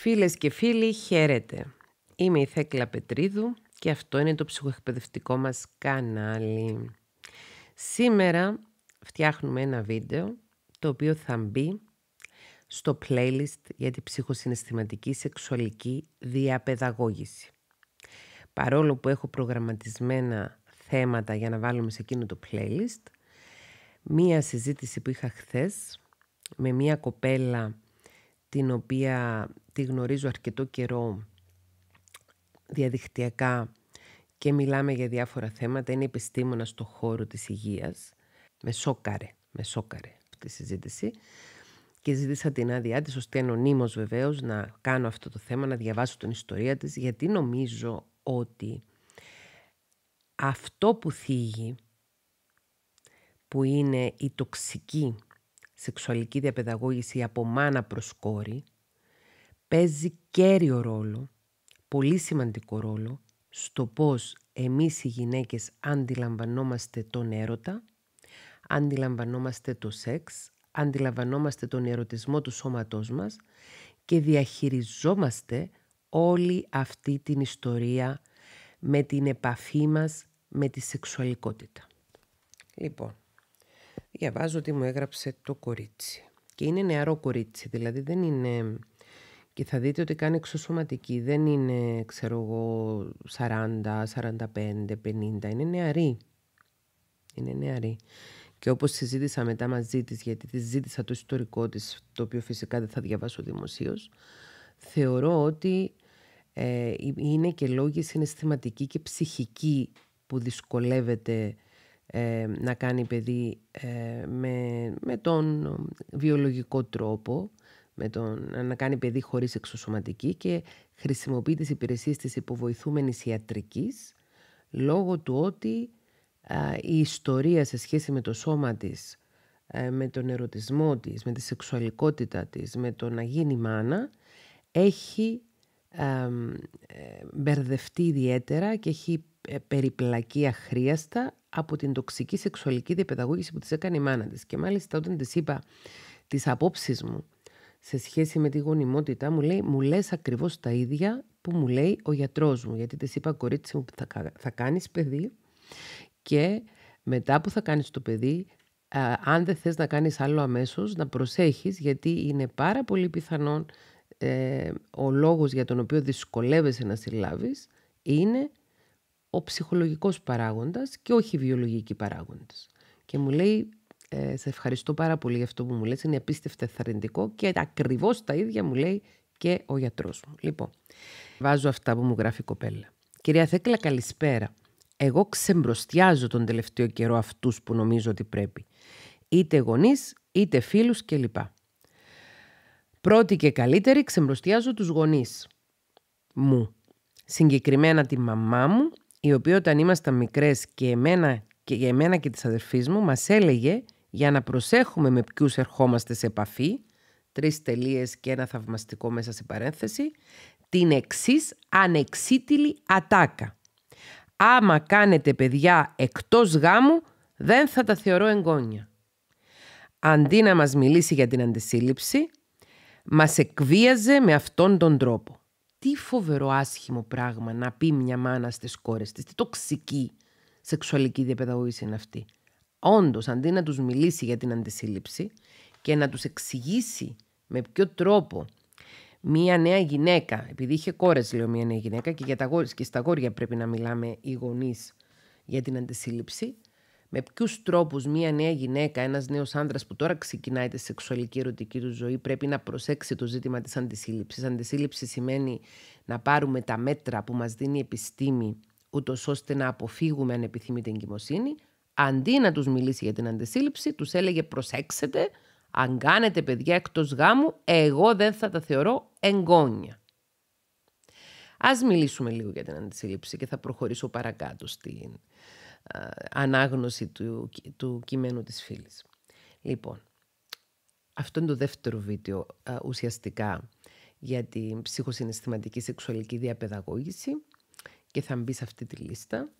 Φίλες και φίλοι, χαίρετε. Είμαι η Θέκλα Πετρίδου και αυτό είναι το ψυχοεκπαιδευτικό μας κανάλι. Σήμερα φτιάχνουμε ένα βίντεο το οποίο θα μπει στο playlist για την ψυχοσυναισθηματική σεξουαλική διαπαιδαγώγηση. Παρόλο που έχω προγραμματισμένα θέματα για να βάλουμε σε εκείνο το playlist, μία συζήτηση που είχα χθες με μία κοπέλα την οποία τη γνωρίζω αρκετό καιρό διαδικτυακά και μιλάμε για διάφορα θέματα, είναι επιστήμονα στο χώρο της υγείας. Με σόκαρε, με σόκαρε αυτή η συζήτηση. Και ζήτησα την άδειά της, ώστε ανωνύμως βεβαίως, να κάνω αυτό το θέμα, να διαβάσω την ιστορία της, γιατί νομίζω ότι αυτό που θίγει, που είναι η τοξική σεξουαλική διαπαιδαγώγηση από μάνα προς κόρη, παίζει κέριο ρόλο, πολύ σημαντικό ρόλο, στο πώς εμείς οι γυναίκες αντιλαμβανόμαστε τον έρωτα, αντιλαμβανόμαστε το σεξ, αντιλαμβανόμαστε τον ερωτισμό του σώματός μας και διαχειριζόμαστε όλη αυτή την ιστορία με την επαφή μας με τη σεξουαλικότητα. Λοιπόν, διαβάζω ότι μου έγραψε το κορίτσι. Και είναι νεαρό κορίτσι, δηλαδή δεν είναι και θα δείτε ότι κάνει εξωσωματική. Δεν είναι, ξέρω εγώ, 40, 45, 50. Είναι νεαρή. Είναι νεαρή. Και όπως συζήτησα μετά μαζί της, γιατί της ζήτησα το ιστορικό της, το οποίο φυσικά δεν θα διαβάσω δημοσίως, θεωρώ ότι ε, είναι και λόγοι συναισθηματική και ψυχική που δυσκολεύεται ε, να κάνει παιδί ε, με, με τον βιολογικό τρόπο με το να κάνει παιδί χωρίς εξωσωματική και χρησιμοποιεί τις υπηρεσίες της υποβοηθούμενης ιατρικής λόγω του ότι η ιστορία σε σχέση με το σώμα της, ε, με τον ερωτισμό της, με τη σεξουαλικότητα της, με το να γίνει μάνα έχει α, ε, μπερδευτεί ιδιαίτερα και έχει ε, περιπλακεί αχρίαστα από την τοξική σεξουαλική διαπαιδαγώγηση που της έκανε η μάνα της. Και μάλιστα όταν της είπα τις απόψεις μου σε σχέση με τη γονιμότητά μου λέει «Μου λες ακριβώς τα ίδια που μου λέει ο γιατρός μου». Γιατί της είπα «Κορίτσι μου, θα, θα κάνεις παιδί και μετά που θα κάνεις το παιδί, αν δεν θες να κάνεις άλλο αμέσως, να προσέχεις γιατί είναι πάρα πολύ πιθανόν ε, ο λόγος για τον οποίο δυσκολεύεσαι να συλλάβεις είναι ο ψυχολογικός παράγοντας και όχι βιολογικοί παράγοντες. Και μου λέει ε, σε ευχαριστώ πάρα πολύ για αυτό που μου λες, είναι απίστευτα θαρρυντικό και ακριβώς τα ίδια μου λέει και ο γιατρός μου. Λοιπόν, βάζω αυτά που μου γράφει η κοπέλα. Κυρία Θέκλα, καλησπέρα. Εγώ ξεμπροστιάζω τον τελευταίο καιρό αυτούς που νομίζω ότι πρέπει. Είτε γονείς, είτε φίλους κλπ. Πρώτη και καλύτερη, ξεμπροστιάζω τους γονείς μου. Συγκεκριμένα τη μαμά μου, η οποία όταν ήμασταν μικρές και εμένα και για εμένα και της μου μας έλεγε για να προσέχουμε με ποιους ερχόμαστε σε επαφή, τρεις τελείες και ένα θαυμαστικό μέσα σε παρένθεση, την εξής ανεξίτηλη ατάκα. Άμα κάνετε παιδιά εκτός γάμου, δεν θα τα θεωρώ εγγόνια. Αντί να μας μιλήσει για την αντισύλληψη, μας εκβίαζε με αυτόν τον τρόπο. Τι φοβερό άσχημο πράγμα να πει μια μάνα στις κόρες της, τι τοξική σεξουαλική διαπαιδαγωγή είναι αυτή όντως αντί να τους μιλήσει για την αντισύλληψη και να τους εξηγήσει με ποιο τρόπο μία νέα γυναίκα, επειδή είχε κόρες, λέω, μία νέα γυναίκα και, για τα, και στα γόρια πρέπει να μιλάμε οι γονείς για την αντισύλληψη. Με ποιους τρόπους μία νέα γυναίκα, ένας νέος άντρα που τώρα ξεκινάει τη σεξουαλική ερωτική του ζωή, πρέπει να προσέξει το ζήτημα της αντισύλληψης. Αντισύλληψη σημαίνει να πάρουμε τα μέτρα που μας δίνει η επιστήμη, ούτως ώστε να αποφύγουμε ανεπιθύμητη εγκυμοσύνη. Αντί να τους μιλήσει για την αντισύλληψη, τους έλεγε προσέξετε, αν κάνετε παιδιά εκτός γάμου, εγώ δεν θα τα θεωρώ εγγόνια. Ας μιλήσουμε λίγο για την αντισύλληψη και θα προχωρήσω παρακάτω στην ανάγνωση του, του κειμένου της φίλης. Λοιπόν, αυτό είναι το δεύτερο βίντεο ουσιαστικά για την ψυχοσυναισθηματική σεξουαλική διαπαιδαγώγηση και θα μπει σε αυτή τη λίστα.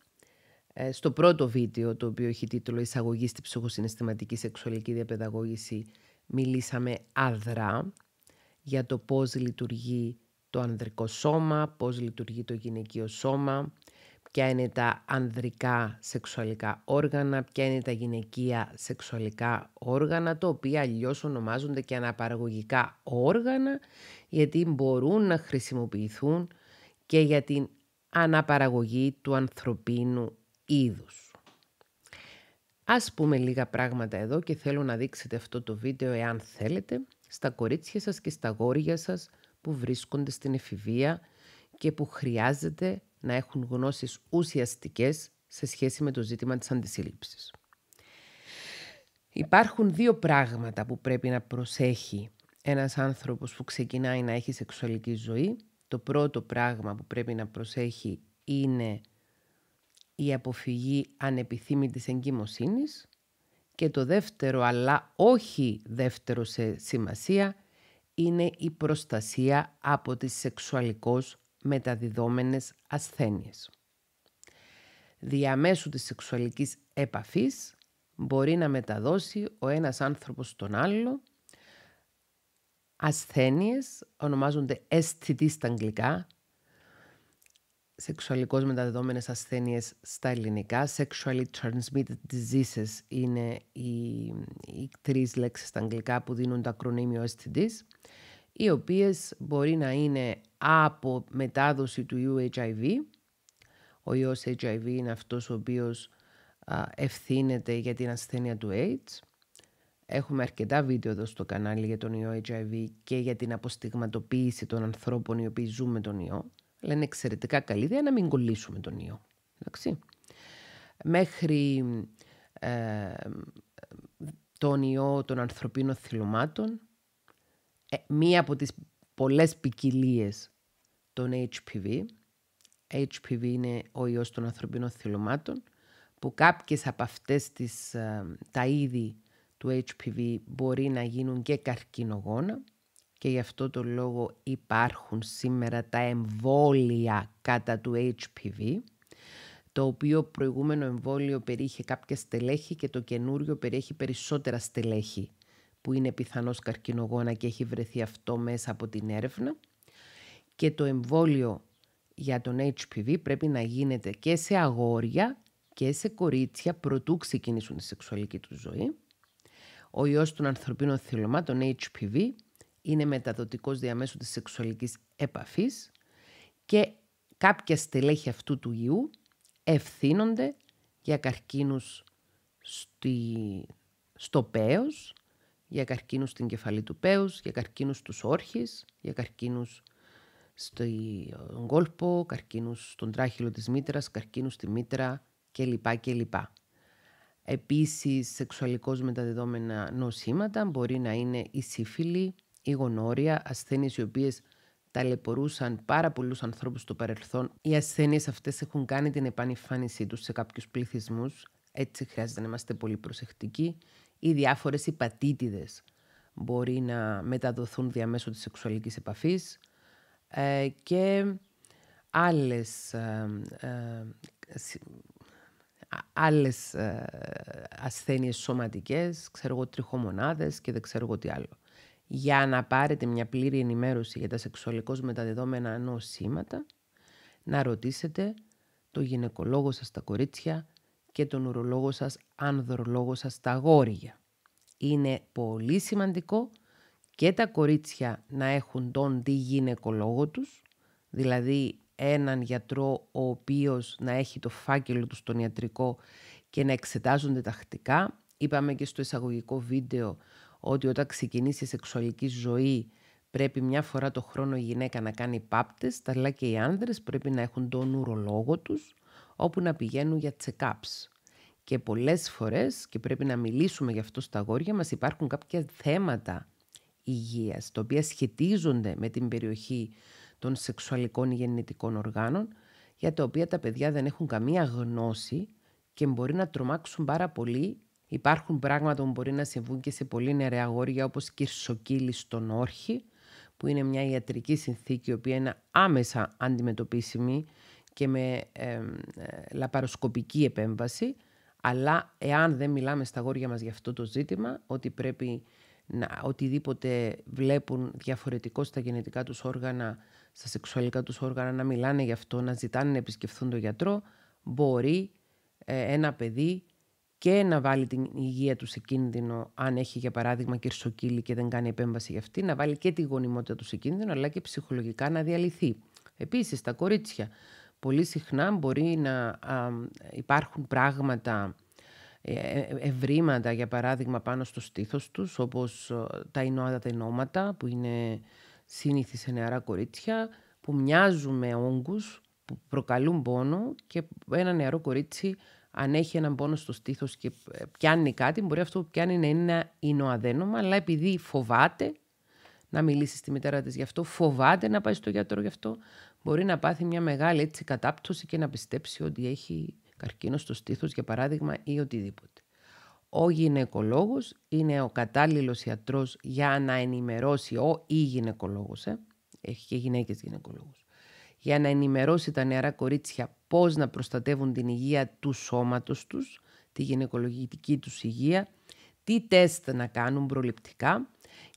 Ε, στο πρώτο βίντεο το οποίο έχει τίτλο «Εισαγωγή στη ψυχοσυναισθηματική σεξουαλική διαπαιδαγώγηση» μιλήσαμε αδρά για το πώς λειτουργεί το ανδρικό σώμα, πώς λειτουργεί το γυναικείο σώμα, ποια είναι τα ανδρικά σεξουαλικά όργανα, ποια είναι τα γυναικεία σεξουαλικά όργανα, τα οποία αλλιώς ονομάζονται και αναπαραγωγικά όργανα, γιατί μπορούν να χρησιμοποιηθούν και για την αναπαραγωγή του ανθρωπίνου είδους. Ας πούμε λίγα πράγματα εδώ και θέλω να δείξετε αυτό το βίντεο εάν θέλετε στα κορίτσια σας και στα γόρια σας που βρίσκονται στην εφηβεία και που χρειάζεται να έχουν γνώσεις ουσιαστικές σε σχέση με το ζήτημα της αντισύλληψης. Υπάρχουν δύο πράγματα που πρέπει να προσέχει ένας άνθρωπος που ξεκινάει να έχει σεξουαλική ζωή. Το πρώτο πράγμα που πρέπει να προσέχει είναι η αποφυγή ανεπιθύμητης εγκυμοσύνης και το δεύτερο, αλλά όχι δεύτερο σε σημασία, είναι η προστασία από τις σεξουαλικώς μεταδιδόμενες ασθένειες. Διαμέσου της σεξουαλικής επαφής μπορεί να μεταδώσει ο ένας άνθρωπος στον άλλο ασθένειες, ονομάζονται αισθητή στα αγγλικά, σεξουαλικώς μεταδεδόμενες ασθένειες στα ελληνικά. Sexually transmitted diseases είναι οι, οι τρεις λέξεις στα αγγλικά που δίνουν το ακρονίμιο STDs, οι οποίες μπορεί να είναι από μετάδοση του ιού HIV. Ο ιός HIV είναι αυτός ο οποίος α, ευθύνεται για την ασθένεια του AIDS. Έχουμε αρκετά βίντεο εδώ στο κανάλι για τον ιό HIV και για την αποστιγματοποίηση των ανθρώπων οι οποίοι ζουν με τον ιό αλλά είναι εξαιρετικά καλή ιδέα να μην κολλήσουμε τον ιό. Εντάξει. Μέχρι ε, τον ιό των ανθρωπίνων θυλωμάτων, ε, μία από τις πολλές ποικιλίες των HPV, HPV είναι ο ιός των ανθρωπίνων θυλωμάτων, που κάποιες από αυτές τις, ε, τα είδη του HPV μπορεί να γίνουν και καρκινογόνα και γι' αυτό το λόγο υπάρχουν σήμερα τα εμβόλια κατά του HPV, το οποίο προηγούμενο εμβόλιο περιείχε κάποια στελέχη και το καινούριο περιέχει περισσότερα στελέχη που είναι πιθανώς καρκινογόνα και έχει βρεθεί αυτό μέσα από την έρευνα. Και το εμβόλιο για τον HPV πρέπει να γίνεται και σε αγόρια και σε κορίτσια προτού ξεκινήσουν τη σεξουαλική του ζωή. Ο ιός των ανθρωπίνων θυλωμάτων HPV είναι μεταδοτικός διαμέσου της σεξουαλικής επαφής και κάποια στελέχη αυτού του ιού ευθύνονται για καρκίνους στη... στο πέος, για καρκίνους στην κεφαλή του πέους, για καρκίνους στους όρχης, για καρκίνους στον κόλπο, καρκίνους στον τράχυλο της μήτρας, καρκίνους στη μήτρα κλπ. κλπ. Επίσης, σεξουαλικώς μεταδεδόμενα νοσήματα μπορεί να είναι η σύφυλη, ή γονόρια, ασθένειες οι οποίες ταλαιπωρούσαν πάρα πολλούς ανθρώπους στο παρελθόν. Οι ασθένειες αυτές έχουν κάνει την επανεμφάνισή τους σε κάποιους πληθυσμούς, έτσι χρειάζεται να είμαστε πολύ προσεκτικοί. Οι διάφορες υπατήτηδες μπορεί να μεταδοθούν διαμέσου της σεξουαλικής επαφής ε, και άλλες, ε, ε, άλλες ε, ασθένειες σωματικές, ξέρω εγώ τριχομονάδες και δεν ξέρω εγώ τι άλλο για να πάρετε μια πλήρη ενημέρωση για τα σεξουαλικώς μεταδεδομένα νοσήματα, να ρωτήσετε το γυναικολόγο σας τα κορίτσια και τον ουρολόγο σας, ανδρολόγο σας τα γόρια. Είναι πολύ σημαντικό και τα κορίτσια να έχουν τον τη γυναικολόγο τους, δηλαδή έναν γιατρό ο οποίος να έχει το φάκελο του στον ιατρικό και να εξετάζονται τακτικά. Είπαμε και στο εισαγωγικό βίντεο ότι όταν ξεκινήσει η σεξουαλική ζωή πρέπει μια φορά το χρόνο η γυναίκα να κάνει πάπτες, αλλά και οι άνδρες πρέπει να έχουν τον ουρολόγο τους, όπου να πηγαίνουν για check-ups. Και πολλές φορές, και πρέπει να μιλήσουμε γι' αυτό στα αγόρια μας, υπάρχουν κάποια θέματα υγείας, τα οποία σχετίζονται με την περιοχή των σεξουαλικών γεννητικών οργάνων, για τα οποία τα παιδιά δεν έχουν καμία γνώση και μπορεί να τρομάξουν πάρα πολύ Υπάρχουν πράγματα που μπορεί να συμβούν και σε πολύ νεαρά αγόρια όπως κυρσοκύλη στον όρχη που είναι μια ιατρική συνθήκη η οποία είναι άμεσα αντιμετωπίσιμη και με ε, λαπαροσκοπική επέμβαση αλλά εάν δεν μιλάμε στα γόρια μας για αυτό το ζήτημα ότι πρέπει να, οτιδήποτε βλέπουν διαφορετικό στα γενετικά τους όργανα, στα σεξουαλικά τους όργανα, να μιλάνε γι' αυτό, να ζητάνε να επισκεφθούν τον γιατρό, μπορεί ε, ένα παιδί και να βάλει την υγεία του σε κίνδυνο, αν έχει για παράδειγμα κερσοκύλι και δεν κάνει επέμβαση για αυτή, να βάλει και τη γονιμότητα του σε κίνδυνο, αλλά και ψυχολογικά να διαλυθεί. Επίσης, τα κορίτσια. Πολύ συχνά μπορεί να υπάρχουν πράγματα, ε, ε, ευρήματα, για παράδειγμα, πάνω στο στήθος τους, όπως ε, τα ινόατα ενώματα που είναι σύνηθι σε νεαρά κορίτσια, που μοιάζουν με όγκους, που προκαλούν πόνο και ένα νεαρό κορίτσι αν έχει έναν πόνος στο στήθος και ε, πιάνει κάτι, μπορεί αυτό που πιάνει να είναι ένα ινοαδένομα, αλλά επειδή φοβάται να μιλήσει στη μητέρα της γι' αυτό, φοβάται να πάει στο γιατρό γι' αυτό, μπορεί να πάθει μια μεγάλη έτσι κατάπτωση και να πιστέψει ότι έχει καρκίνο στο στήθος, για παράδειγμα, ή οτιδήποτε. Ο γυναικολόγος είναι ο κατάλληλος ιατρός για να ενημερώσει ο ή γυναικολόγος. Ε. Έχει και γυναίκες γυναικολόγους για να ενημερώσει τα νεαρά κορίτσια πώς να προστατεύουν την υγεία του σώματος τους, τη γυναικολογική τους υγεία, τι τεστ να κάνουν προληπτικά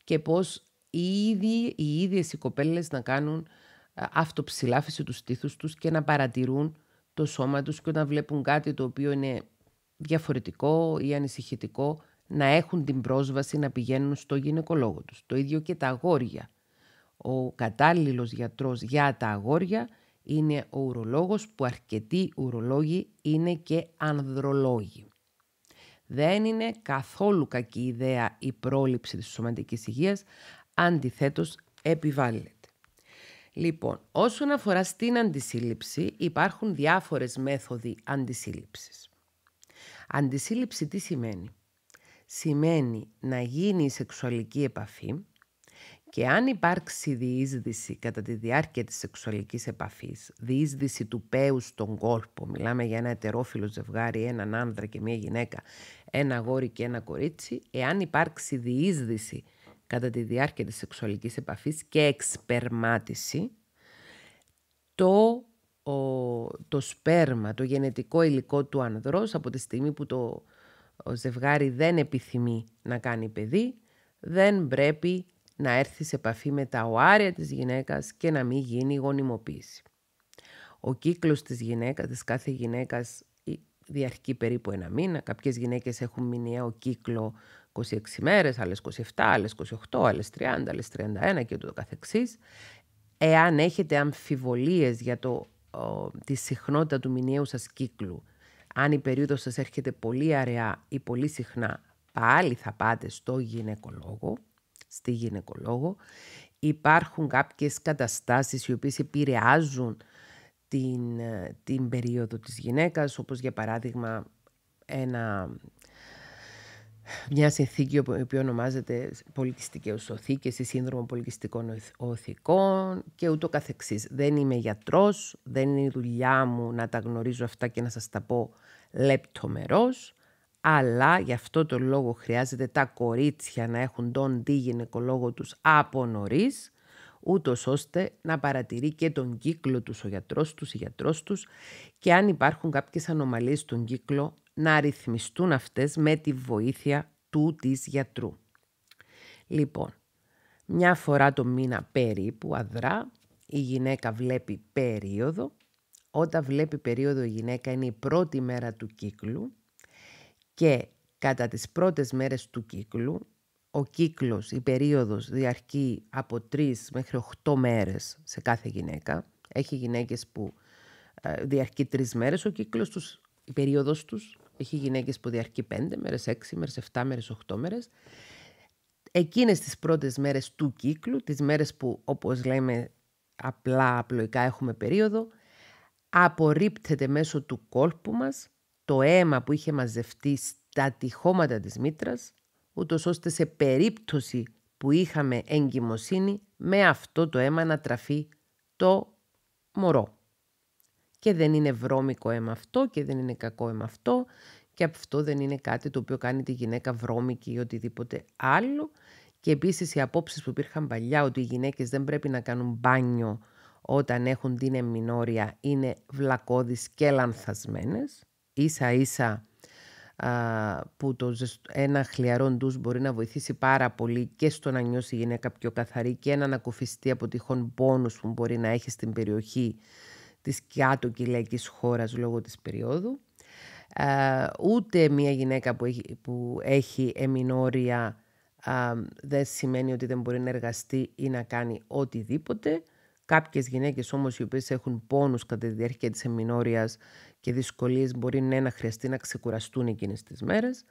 και πώς οι, ίδιοι, οι ίδιες οι κοπέλες να κάνουν ε, αυτοψηλάφιση του στήθους τους και να παρατηρούν το σώμα τους και όταν βλέπουν κάτι το οποίο είναι διαφορετικό ή ανησυχητικό να έχουν την πρόσβαση να πηγαίνουν στο γυναικολόγο τους. Το ίδιο και τα αγόρια. Ο κατάλληλος γιατρός για τα αγόρια είναι ο ουρολόγος που αρκετοί ουρολόγοι είναι και ανδρολόγοι. Δεν είναι καθόλου κακή ιδέα η πρόληψη της σωματικής υγείας, αντιθέτως επιβάλλεται. Λοιπόν, όσον αφορά στην αντισύλληψη, υπάρχουν διάφορες μέθοδοι αντισύλληψης. Αντισύλληψη τι σημαίνει. Σημαίνει να γίνει η σεξουαλική επαφή και αν υπάρξει διείσδυση κατά τη διάρκεια της σεξουαλικής επαφής, διείσδυση του πέου στον κόλπο, μιλάμε για ένα ετερόφιλο ζευγάρι, έναν άνδρα και μια γυναίκα, ένα γόρι και ένα κορίτσι, εάν υπάρξει διείσδυση κατά τη διάρκεια της σεξουαλικής επαφής και εξπερμάτιση, το, το σπέρμα, το γενετικό υλικό του ανδρός από τη στιγμή που το ζευγάρι δεν επιθυμεί να κάνει παιδί, δεν πρέπει να έρθει σε επαφή με τα οάρια της γυναίκας και να μην γίνει γονιμοποίηση. Ο κύκλος της γυναίκας, της κάθε γυναίκας διαρκεί περίπου ένα μήνα. Κάποιες γυναίκες έχουν μηνιαίο κύκλο 26 μέρες, άλλες 27, άλλες 28, άλλες 30, άλλες 31 και ούτω καθεξής. Εάν έχετε αμφιβολίες για το, τη συχνότητα του μηνιαίου σας κύκλου, αν η περίοδος σας έρχεται πολύ αραιά ή πολύ συχνά, πάλι θα πάτε στο γυναικολόγο στη γυναικολόγο. Υπάρχουν κάποιες καταστάσεις οι οποίες επηρεάζουν την, ε, την περίοδο της γυναίκας, όπως για παράδειγμα ένα, μια συνθήκη η οποία ονομάζεται πολυκιστικές οθήκες ή σύνδρομο πολυκιστικών οθικών και ούτω καθί. Δεν είμαι γιατρός, δεν είναι η συνδρομο πολιτιστικων οθικων και ουτω καθεξης δεν ειμαι γιατρος δεν ειναι η δουλεια μου να τα γνωρίζω αυτά και να σας τα πω λεπτομερώς αλλά γι' αυτό το λόγο χρειάζεται τα κορίτσια να έχουν τον τι γυναικολόγο τους από νωρίς, ούτως ώστε να παρατηρεί και τον κύκλο τους ο γιατρός τους, η γιατρός τους και αν υπάρχουν κάποιες ανομαλίες στον κύκλο να ρυθμιστούν αυτές με τη βοήθεια του της γιατρού. Λοιπόν, μια φορά το μήνα περίπου αδρά η γυναίκα βλέπει περίοδο. Όταν βλέπει περίοδο η γυναίκα είναι η πρώτη μέρα του κύκλου και κατά τις πρώτες μέρες του κύκλου, ο κύκλος, η περίοδος διαρκεί από 3 μέχρι 8 μέρες σε κάθε γυναίκα. Έχει γυναίκες που ε, διαρκεί 3 μέρες ο κύκλος τους, η περίοδος τους. Έχει γυναίκες που διαρκεί πέντε μέρες, 6 μέρες, 7 μέρες, 8 μέρες. Εκείνες τις πρώτες μέρες του κύκλου, τις μέρες που όπως λέμε απλά, απλοϊκά έχουμε περίοδο, απορρίπτεται μέσω του κόλπου μας το αίμα που είχε μαζευτεί στα τυχώματα της μήτρας, ούτως ώστε σε περίπτωση που είχαμε εγκυμοσύνη, με αυτό το αίμα να τραφεί το μωρό. Και δεν είναι βρώμικο αίμα αυτό και δεν είναι κακό αίμα αυτό και αυτό δεν είναι κάτι το οποίο κάνει τη γυναίκα βρώμικη ή οτιδήποτε άλλο. Και επίσης οι απόψεις που υπήρχαν παλιά ότι οι γυναίκες δεν πρέπει να κάνουν μπάνιο όταν έχουν την εμμηνόρια είναι βλακώδεις και λανθασμένες ίσα ίσα που το ένα χλιαρό ντους μπορεί να βοηθήσει πάρα πολύ και στο να νιώσει η γυναίκα πιο καθαρή και να ανακουφιστεί από τυχόν πόνους που μπορεί να έχει στην περιοχή της κάτω κυλαϊκής χώρας λόγω της περίοδου. Ούτε μια γυναίκα που έχει, που έχει εμεινόρια δεν σημαίνει ότι δεν μπορεί να εργαστεί ή να κάνει οτιδήποτε. Κάποιες γυναίκες όμως οι οποίες έχουν πόνους κατά τη διάρκεια της εμεινόριας και δυσκολίες μπορεί ναι, να χρειαστεί να ξεκουραστούν εκείνες τις μέρες.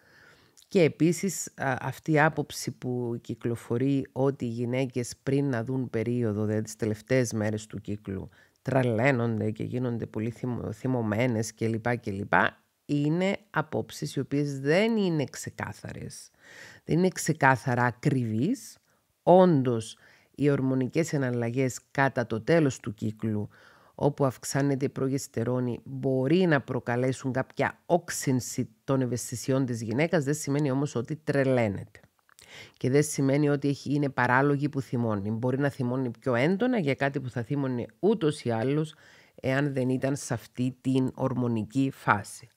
Και επίσης αυτή η άποψη που κυκλοφορεί ότι οι γυναίκες πριν να δουν περίοδο, δηλαδή τις τελευταίες μέρες του κύκλου, τραλαίνονται και γίνονται πολύ θυμωμένες κλπ. κλπ. Είναι απόψεις οι οποίες δεν είναι ξεκάθαρες. Δεν είναι ξεκάθαρα ακριβείς. Όντως, οι ορμονικές εναλλαγές κατά το τέλος του κύκλου όπου αυξάνεται η προγεστερόνη μπορεί να προκαλέσουν κάποια όξυνση των ευαισθησιών της γυναίκας, δεν σημαίνει όμως ότι τρελαίνεται. Και δεν σημαίνει ότι είναι παράλογη που θυμώνει. Μπορεί να θυμώνει πιο έντονα για κάτι που θα θυμώνει ούτως ή άλλως εάν δεν ήταν σε αυτή την ορμονική φάση.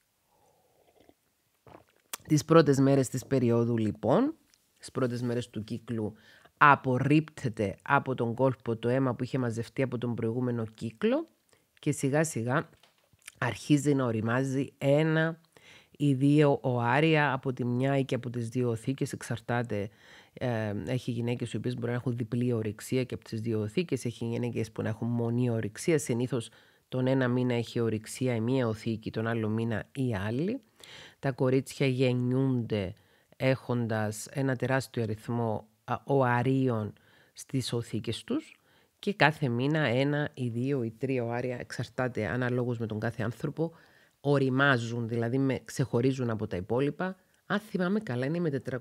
Τις πρώτες μέρες της περίοδου λοιπόν, τις πρώτες μέρες του κύκλου απορρίπτεται από τον κόλπο το αίμα που είχε μαζευτεί από τον προηγούμενο κύκλο και σιγά σιγά αρχίζει να οριμάζει ένα ή δύο οάρια από τη μια ή και από τις δύο οθήκες, εξαρτάται. Ε, έχει γυναίκες οι οποίες μπορεί να έχουν διπλή ορυξία και από τις δύο οθήκες, έχει γυναίκες που να έχουν μονή ορυξία, συνήθως τον ένα μήνα έχει ορυξία η μία οθήκη, τον άλλο μήνα η άλλη. Τα κορίτσια γεννιούνται έχοντας ένα τεράστιο αριθμό οαρίων στις οθήκες τους και κάθε μήνα ένα ή δύο ή τρία άρια, εξαρτάται αναλόγως με τον κάθε άνθρωπο, οριμάζουν, δηλαδή με ξεχωρίζουν από τα υπόλοιπα. Αν θυμάμαι καλά, είναι με 400.000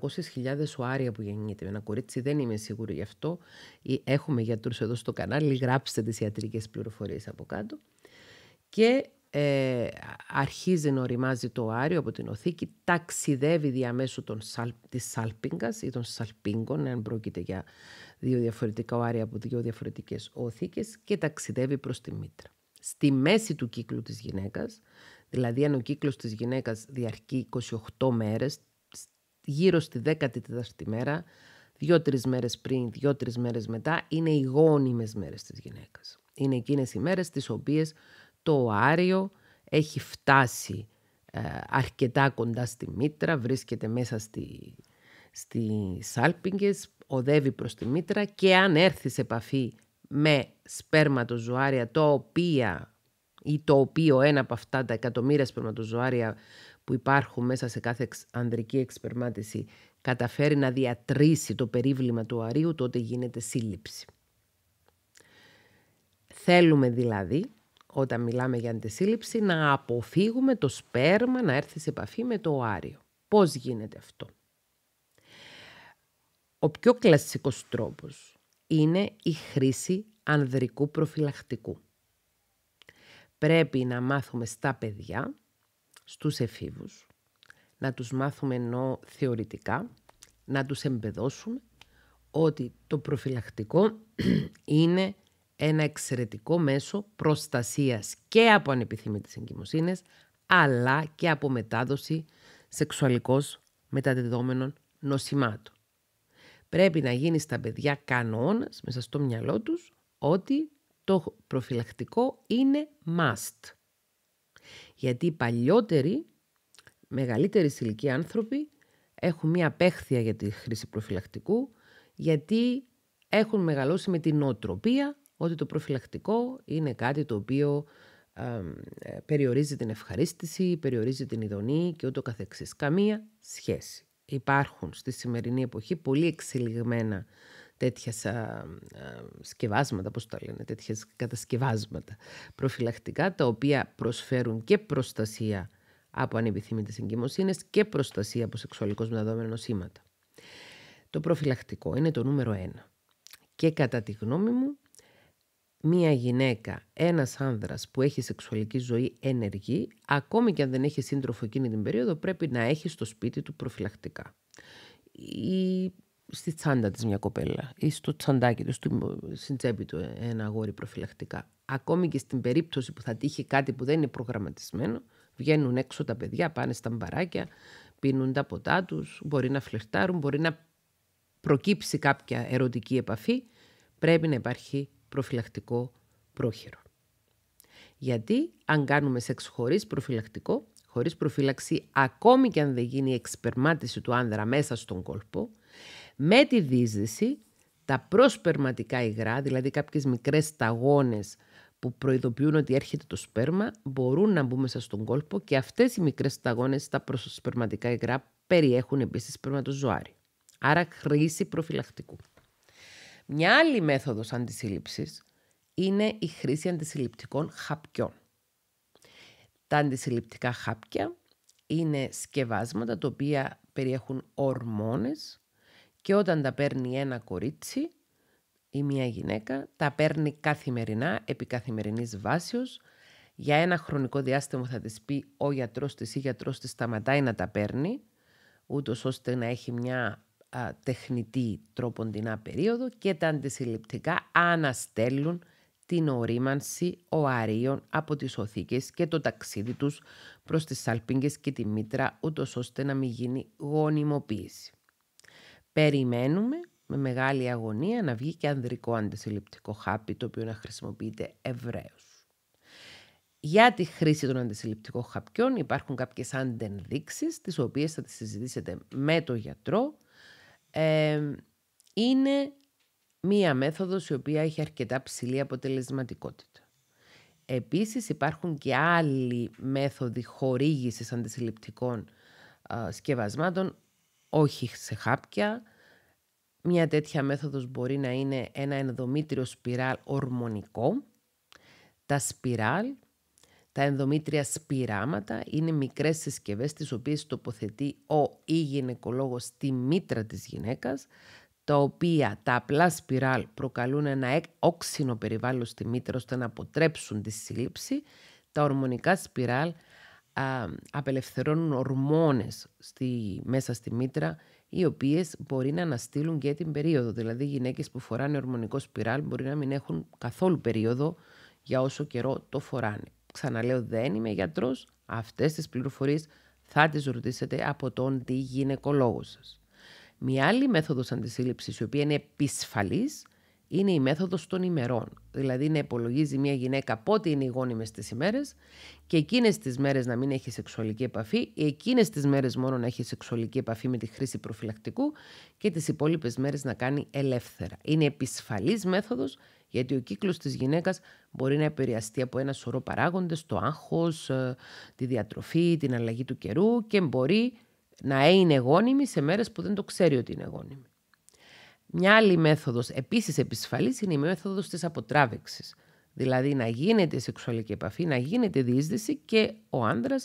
οάρια που γεννιέται. Με ένα κορίτσι δεν είμαι σίγουρη γι' αυτό. Έχουμε γιατρούς εδώ στο κανάλι, γράψτε τις ιατρικές πληροφορίες από κάτω. Και ε, αρχίζει να οριμάζει το άριο από την οθήκη, ταξιδεύει διαμέσου των σαλ, της σάλπιγκας ή των σαλπίγκων, αν πρόκειται για δύο διαφορετικά οάρια από δύο διαφορετικές οθήκες και ταξιδεύει προς τη μήτρα. Στη μέση του κύκλου της γυναίκας, δηλαδή αν ο κύκλος της γυναίκας διαρκεί 28 μέρες, γύρω στη 14η μέρα, δυο δυο-τρει μέρες πριν, δυο τρει μέρες μετά, είναι οι γόνιμες μέρες της γυναίκας. Είναι εκείνες οι μέρες τις οποίες το οάριο έχει φτάσει ε, αρκετά κοντά στη μήτρα, βρίσκεται μέσα στη στις άλπιγγες, οδεύει προς τη μήτρα και αν έρθει σε επαφή με σπέρματοζουάρια το οποία ή το οποίο ένα από αυτά τα εκατομμύρια σπέρματοζουάρια που υπάρχουν μέσα σε κάθε ανδρική εξπερμάτιση καταφέρει να διατρήσει το περίβλημα του αρίου, τότε γίνεται σύλληψη. Θέλουμε δηλαδή, όταν μιλάμε για αντισύλληψη, να αποφύγουμε το σπέρμα να έρθει σε επαφή με το άριο. Πώς γίνεται αυτό. Ο πιο κλασικός τρόπος είναι η χρήση ανδρικού προφυλακτικού. Πρέπει να μάθουμε στα παιδιά, στους εφήβους, να τους μάθουμε ενώ θεωρητικά, να τους εμπεδώσουμε ότι το προφυλακτικό είναι ένα εξαιρετικό μέσο προστασίας και από ανεπιθύμητες εγκυμοσύνες, αλλά και από μετάδοση σεξουαλικώς μεταδεδομένων νοσημάτων. Πρέπει να γίνει στα παιδιά κανόνας μέσα στο μυαλό τους ότι το προφυλακτικό είναι must. Γιατί οι παλιότεροι, μεγαλύτεροι ηλικία άνθρωποι έχουν μία απέχθεια για τη χρήση προφυλακτικού γιατί έχουν μεγαλώσει με την οτροπία ότι το προφυλακτικό είναι κάτι το οποίο περιορίζει την ευχαρίστηση, περιορίζει την ειδονή και ούτω καθεξής. Καμία σχέση υπάρχουν στη σημερινή εποχή πολύ εξελιγμένα τέτοια σκευάσματα, πώς τα λένε, τέτοια κατασκευάσματα προφυλακτικά, τα οποία προσφέρουν και προστασία από ανεπιθύμητες εγκυμοσύνες και προστασία από σεξουαλικώς μεταδόμενα νοσήματα. Το προφυλακτικό είναι το νούμερο ένα. Και κατά τη γνώμη μου μία γυναίκα, ένας άνδρας που έχει σεξουαλική ζωή ενεργή, ακόμη και αν δεν έχει σύντροφο εκείνη την περίοδο, πρέπει να έχει στο σπίτι του προφυλακτικά. Ή στη τσάντα της μια κοπέλα ή στο τσαντάκι του, στην τσέπη του ε, ένα αγόρι προφυλακτικά. Ακόμη και στην περίπτωση που θα τύχει κάτι που δεν είναι προγραμματισμένο, βγαίνουν έξω τα παιδιά, πάνε στα μπαράκια, πίνουν τα ποτά τους, μπορεί να φλερτάρουν, μπορεί να προκύψει κάποια ερωτική επαφή, πρέπει να υπάρχει προφυλακτικό πρόχειρο. Γιατί αν κάνουμε σεξ χωρίς προφυλακτικό, χωρίς προφύλαξη, ακόμη και αν δεν γίνει η εξπερμάτιση του άνδρα μέσα στον κόλπο, με τη δίσδυση τα προσπερματικά υγρά, δηλαδή κάποιες μικρές σταγόνες που προειδοποιούν ότι έρχεται το σπέρμα, μπορούν να μπουν μέσα στον κόλπο και αυτές οι μικρές σταγόνες, τα προσπερματικά υγρά, περιέχουν επίσης ζωάρι Άρα χρήση προφυλακτικού. Μια άλλη μέθοδος αντισύλληψης είναι η χρήση αντισυλληπτικών χαπιών. Τα αντισυλληπτικά χάπια είναι σκευάσματα τα οποία περιέχουν ορμόνες και όταν τα παίρνει ένα κορίτσι ή μια γυναίκα τα παίρνει καθημερινά επί καθημερινής βάσεως για ένα χρονικό διάστημα θα της πει ο γιατρός της ή γιατρός της σταματάει να τα παίρνει ούτως ώστε να έχει μια α, τεχνητή τρόποντινά περίοδο και τα αντισυλληπτικά αναστέλουν την ορίμανση οαρίων από τις οθήκες και το ταξίδι τους προς τις σαλπίγγες και τη μήτρα, ούτως ώστε να μην γίνει γονιμοποίηση. Περιμένουμε με μεγάλη αγωνία να βγει και ανδρικό αντισυλληπτικό χάπι, το οποίο να χρησιμοποιείται ευρέως. Για τη χρήση των αντισυλληπτικών χαπιών υπάρχουν κάποιες αντενδείξεις, τις οποίες θα τις συζητήσετε με το γιατρό είναι μία μέθοδος η οποία έχει αρκετά ψηλή αποτελεσματικότητα. Επίσης υπάρχουν και άλλοι μέθοδοι χορήγησης αντισυλληπτικών α, σκευασμάτων, όχι σε χάπια. Μια τέτοια υπαρχουν και αλλοι μεθοδοι χορηγησης αντισυλληπτικων σκευασματων μπορεί να είναι ένα ενδομήτριο σπιράλ ορμονικό. Τα σπιράλ τα ενδομήτρια σπυράματα είναι μικρές συσκευές τις οποίες τοποθετεί ο ή γυναικολόγος στη μήτρα της γυναίκας, τα οποία τα απλά σπιράλ προκαλούν ένα όξινο περιβάλλον στη μήτρα ώστε να αποτρέψουν τη σύλληψη. Τα ορμονικά σπιράλ α, απελευθερώνουν ορμόνες στη, μέσα στη μήτρα οι οποίες μπορεί να αναστείλουν και την περίοδο. Δηλαδή οι γυναίκες που φοράνε ορμονικό σπιράλ μπορεί να μην έχουν καθόλου περίοδο για όσο καιρό το φοράνε ξαναλέω δεν είμαι γιατρός, αυτές τις πληροφορίες θα τις ρωτήσετε από τον τι γυναικολόγο σας. Μια άλλη μέθοδος αντισύλληψης η οποία είναι επισφαλής είναι η μέθοδος των ημερών. Δηλαδή να υπολογίζει μια γυναίκα πότε είναι οι γόνιμες τις ημέρες και εκείνες τις μέρες να μην έχει σεξουαλική επαφή, εκείνες τις μέρες μόνο να έχει σεξουαλική επαφή με τη χρήση προφυλακτικού και τις υπόλοιπες μέρες να κάνει ελεύθερα. Είναι επισφαλής μέθοδος γιατί ο κύκλος της γυναίκας μπορεί να επηρεαστεί από ένα σωρό παράγοντες, το άγχος, ε, τη διατροφή, την αλλαγή του καιρού και μπορεί να είναι γόνιμη σε μέρες που δεν το ξέρει ότι είναι γόνιμη. Μια άλλη μέθοδος επίσης επισφαλής είναι η μέθοδος της αποτράβεξης. Δηλαδή να γίνεται σεξουαλική επαφή, να γίνεται διείσδυση και ο άντρας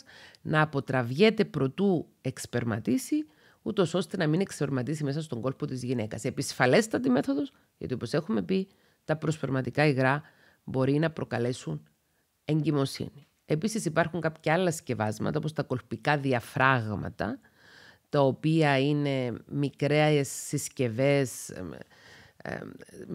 να αποτραβιέται προτού εξπερματίσει ούτως ώστε να μην εξορματίσει μέσα στον κόλπο της γυναίκας. Επισφαλέστατη μέθοδος, γιατί όπως έχουμε πει, τα προσπερματικά υγρά μπορεί να προκαλέσουν εγκυμοσύνη. Επίσης, υπάρχουν κάποια άλλα συσκευάσματα όπως τα κολπικά διαφράγματα, τα οποία είναι μικρές συσκευές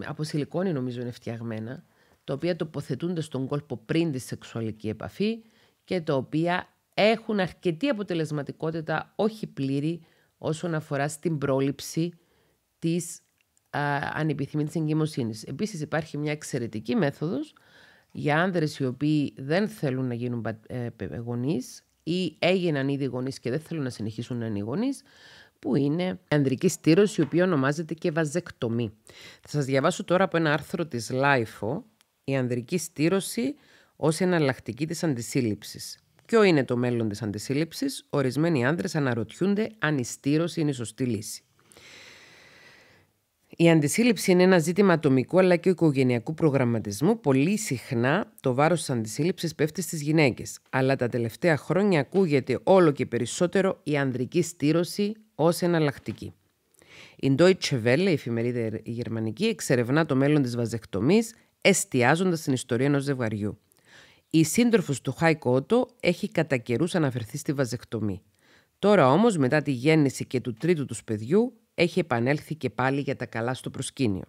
από σιλικόνη νομίζω είναι φτιαγμένα, τα οποία τοποθετούνται στον κόλπο πριν τη σεξουαλική επαφή και τα οποία έχουν αρκετή αποτελεσματικότητα, όχι πλήρη, όσον αφορά στην πρόληψη της α, ανεπιθυμήτης εγκυμοσύνης. Επίσης υπάρχει μια εξαιρετική μέθοδος για άνδρες οι οποίοι δεν θέλουν να γίνουν ε, γονείς ή έγιναν ήδη γονείς και δεν θέλουν να συνεχίσουν να είναι γονείς, που είναι ανδρική στήρωση, η οποία ονομάζεται και βαζεκτομή. Θα σας διαβάσω τώρα από ένα άρθρο της Λάιφο, η ανδρική στήρωση ως εναλλακτική της αντισύλληψης. Ποιο είναι το μέλλον της αντισύλληψης, ορισμένοι άνδρες αναρωτιούνται αν η στήρωση είναι η σωστή λύση. Η αντισύλληψη είναι ένα ζήτημα ατομικού αλλά και οικογενειακού προγραμματισμού. Πολύ συχνά το βάρος της αντισύλληψης πέφτει στις γυναίκες, Αλλά τα τελευταία χρόνια ακούγεται όλο και περισσότερο η ανδρική στήρωση ως εναλλακτική. Η Deutsche Welle, η εφημερίδα η γερμανική, εξερευνά το μέλλον της βαζεκτομή, εστιάζοντα την ιστορία ενός ζευγαριού. Η σύντροφος του Χάικο Ότο έχει κατά καιρούς αναφερθεί στη βαζεκτομή. Τώρα όμως, μετά τη γέννηση και του τρίτου τους παιδιού, έχει επανέλθει και πάλι για τα καλά στο προσκήνιο.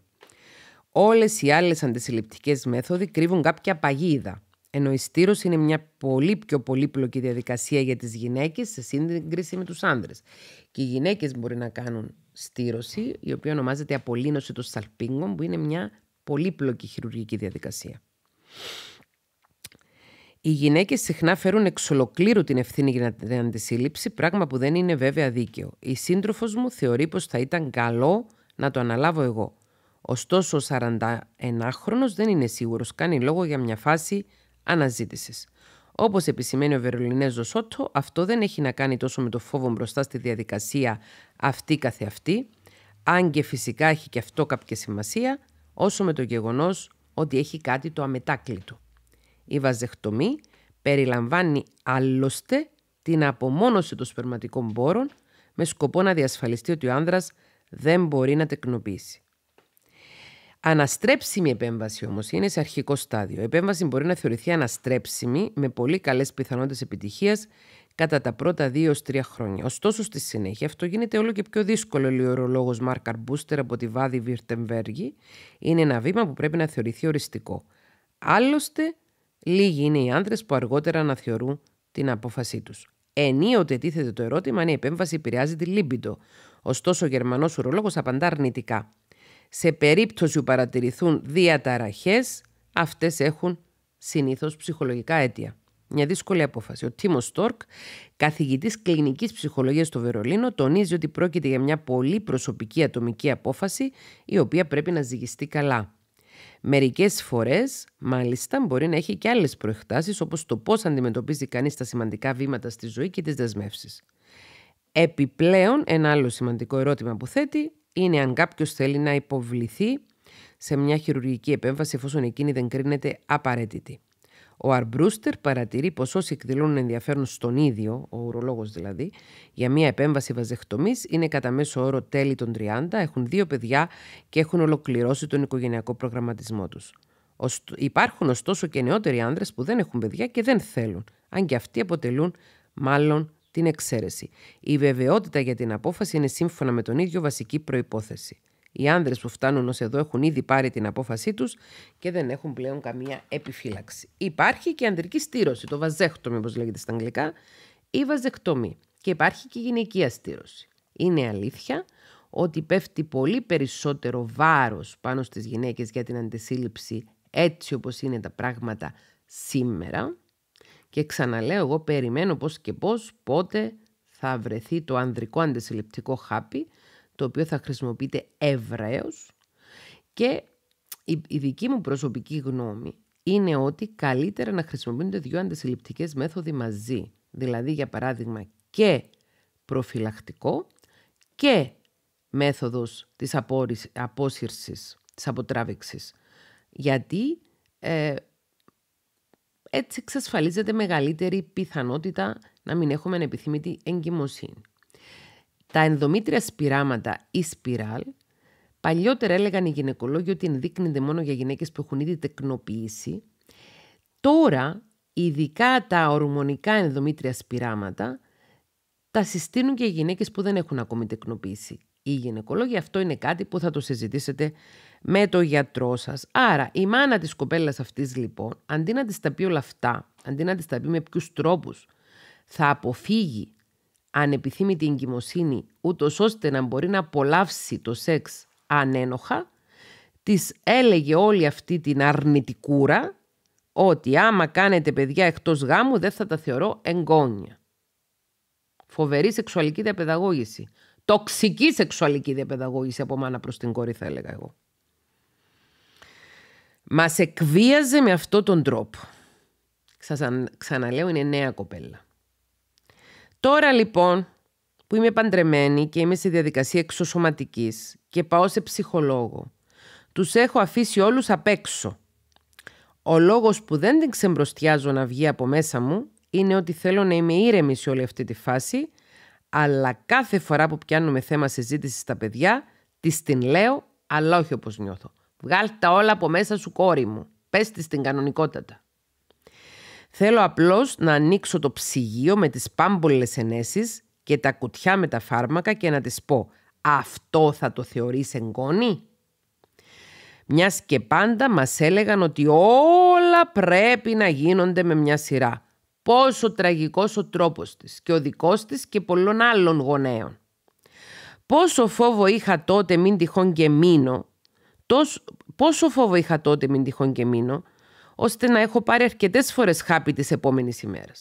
Όλες οι άλλες αντισυλληπτικές μέθοδοι κρύβουν κάποια παγίδα, ενώ η στήρωση είναι μια πολύ πιο πολύπλοκη διαδικασία για τις γυναίκες σε σύγκριση με τους άνδρες. Και οι γυναίκες μπορεί να κάνουν στήρωση, η οποία ονομάζεται απολύνωση των σαλπίγγων, που είναι μια πολύπλοκη χειρουργική διαδικασία. Οι γυναίκες συχνά φέρουν εξ ολοκλήρου την ευθύνη για την αντισύλληψη, πράγμα που δεν είναι βέβαια δίκαιο. Η σύντροφος μου θεωρεί πως θα ήταν καλό να το αναλάβω εγώ. Ωστόσο, ο 41χρονο δεν είναι σίγουρος, κάνει λόγο για μια φάση αναζήτησης. Όπως επισημαίνει ο Βερολινέζος Σότο, αυτό δεν έχει να κάνει τόσο με το φόβο μπροστά στη διαδικασία αυτή καθεαυτή, αν και φυσικά έχει και αυτό κάποια σημασία, όσο με το γεγονός ότι έχει κάτι το αμετάκλητο. Η βαζεκτομή περιλαμβάνει άλλωστε την απομόνωση των σπερματικών πόρων με σκοπό να διασφαλιστεί ότι ο άνδρας δεν μπορεί να τεκνοποιήσει. Αναστρέψιμη επέμβαση όμως είναι σε αρχικό στάδιο. Η επέμβαση μπορεί να θεωρηθεί αναστρέψιμη με πολύ καλές πιθανότητες επιτυχίας κατά τα πρώτα 2-3 χρόνια. Ωστόσο, στη συνέχεια αυτό γίνεται όλο και πιο δύσκολο, λέει ο ορολόγος Μάρκαρ Μπούστερ από τη Βάδη Βιρτεμβέργη. Είναι ένα βήμα που πρέπει να θεωρηθεί οριστικό. Άλλωστε, Λίγοι είναι οι άνδρες που αργότερα αναθεωρούν την απόφασή τους. Ενίοτε τίθεται το ερώτημα αν η επέμβαση επηρεάζει τη λίμπιντο. Ωστόσο, ο γερμανός ουρολόγος απαντά αρνητικά. Σε περίπτωση που παρατηρηθούν διαταραχές, αυτές έχουν συνήθως ψυχολογικά αίτια. Μια δύσκολη απόφαση. Ο Τίμος Στόρκ, καθηγητής κλινικής ψυχολογίας στο Βερολίνο, τονίζει ότι πρόκειται για μια πολύ προσωπική ατομική απόφαση, η οποία πρέπει να ζυγιστεί καλά. Μερικές φορές, μάλιστα, μπορεί να έχει και άλλες προεκτάσεις, όπως το πώς αντιμετωπίζει κανείς τα σημαντικά βήματα στη ζωή και τις δεσμεύσεις. Επιπλέον, ένα άλλο σημαντικό ερώτημα που θέτει είναι αν κάποιος θέλει να υποβληθεί σε μια χειρουργική επέμβαση εφόσον εκείνη δεν κρίνεται απαραίτητη. Ο Αρμπρούστερ παρατηρεί πως όσοι εκδηλώνουν ενδιαφέρον στον ίδιο, ο ουρολόγος δηλαδή, για μια επέμβαση βαζεχτομής είναι κατά μέσο όρο τέλη των 30, έχουν δύο παιδιά και έχουν ολοκληρώσει τον οικογενειακό προγραμματισμό τους. Υπάρχουν ωστόσο και νεότεροι άνδρες που δεν έχουν παιδιά και δεν θέλουν, αν και αυτοί αποτελούν μάλλον την εξαίρεση. Η βεβαιότητα για την απόφαση είναι σύμφωνα με τον ίδιο βασική προπόθεση. Οι άνδρες που φτάνουν ως εδώ έχουν ήδη πάρει την απόφασή τους και δεν έχουν πλέον καμία επιφύλαξη. Υπάρχει και ανδρική στήρωση, το βαζέχτομη όπω λέγεται στα αγγλικά, ή βαζεκτομή. Και υπάρχει και γυναικεία στήρωση. Είναι αλήθεια ότι πέφτει πολύ περισσότερο βάρος πάνω στις γυναίκες για την αντισύλληψη έτσι όπως είναι τα πράγματα σήμερα. Και ξαναλέω, εγώ περιμένω πώς και πώς, πότε θα βρεθεί το ανδρικό αντισυλληπτικό χάπι το οποίο θα χρησιμοποιείται ευραίως και η, δική μου προσωπική γνώμη είναι ότι καλύτερα να χρησιμοποιούνται δύο αντισυλληπτικές μέθοδοι μαζί. Δηλαδή, για παράδειγμα, και προφυλακτικό και μέθοδος της απόσυρσης, της Γιατί ε, έτσι εξασφαλίζεται μεγαλύτερη πιθανότητα να μην έχουμε ανεπιθύμητη εγκυμοσύνη. Τα ενδομήτρια σπυράματα ή σπιράλ παλιότερα έλεγαν οι γυναικολόγοι ότι ενδείκνυνται μόνο για γυναίκες που έχουν ήδη τεκνοποιήσει. Τώρα, ειδικά τα ορμονικά ενδομήτρια σπυράματα τα συστήνουν και οι γυναίκες που δεν έχουν ακόμη τεκνοποιήσει. Οι γυναικολόγοι αυτό είναι κάτι που θα το συζητήσετε με το γιατρό σας. Άρα η μάνα της κοπέλας αυτής λοιπόν, αντί να της τα πει όλα αυτά, αντί να της τα πει με ποιους τρόπους θα αποφύγει ανεπιθύμητη εγκυμοσύνη ούτως ώστε να μπορεί να απολαύσει το σεξ ανένοχα, τις έλεγε όλη αυτή την αρνητικούρα ότι άμα κάνετε παιδιά εκτός γάμου δεν θα τα θεωρώ εγγόνια. Φοβερή σεξουαλική διαπαιδαγώγηση. Τοξική σεξουαλική διαπαιδαγώγηση από μάνα προς την κόρη θα έλεγα εγώ. Μας εκβίαζε με αυτόν τον τρόπο. ξαναλέω είναι νέα κοπέλα. Τώρα λοιπόν που είμαι παντρεμένη και είμαι σε διαδικασία εξωσωματικής και πάω σε ψυχολόγο, τους έχω αφήσει όλους απ' έξω. Ο λόγος που δεν την ξεμπροστιάζω να βγει από μέσα μου είναι ότι θέλω να είμαι ήρεμη σε όλη αυτή τη φάση, αλλά κάθε φορά που πιάνουμε θέμα συζήτησης στα παιδιά, της την λέω, αλλά όχι όπως νιώθω. Βγάλ' τα όλα από μέσα σου κόρη μου. Πες της την κανονικότατα. Θέλω απλώς να ανοίξω το ψυγείο με τις πάμπολες ενέσεις και τα κουτιά με τα φάρμακα και να τις πω «Αυτό θα το θεωρείς εγγόνη» Μιας και πάντα μας έλεγαν ότι όλα πρέπει να γίνονται με μια σειρά. Πόσο τραγικός ο τρόπος της και ο δικός της και πολλών άλλων γονέων. Πόσο φόβο είχα τότε μην τυχόν και μείνω, πόσο φόβο είχα τότε μην τυχόν και μείνω, ώστε να έχω πάρει αρκετές φορές χάπι της επόμενης ημέρας.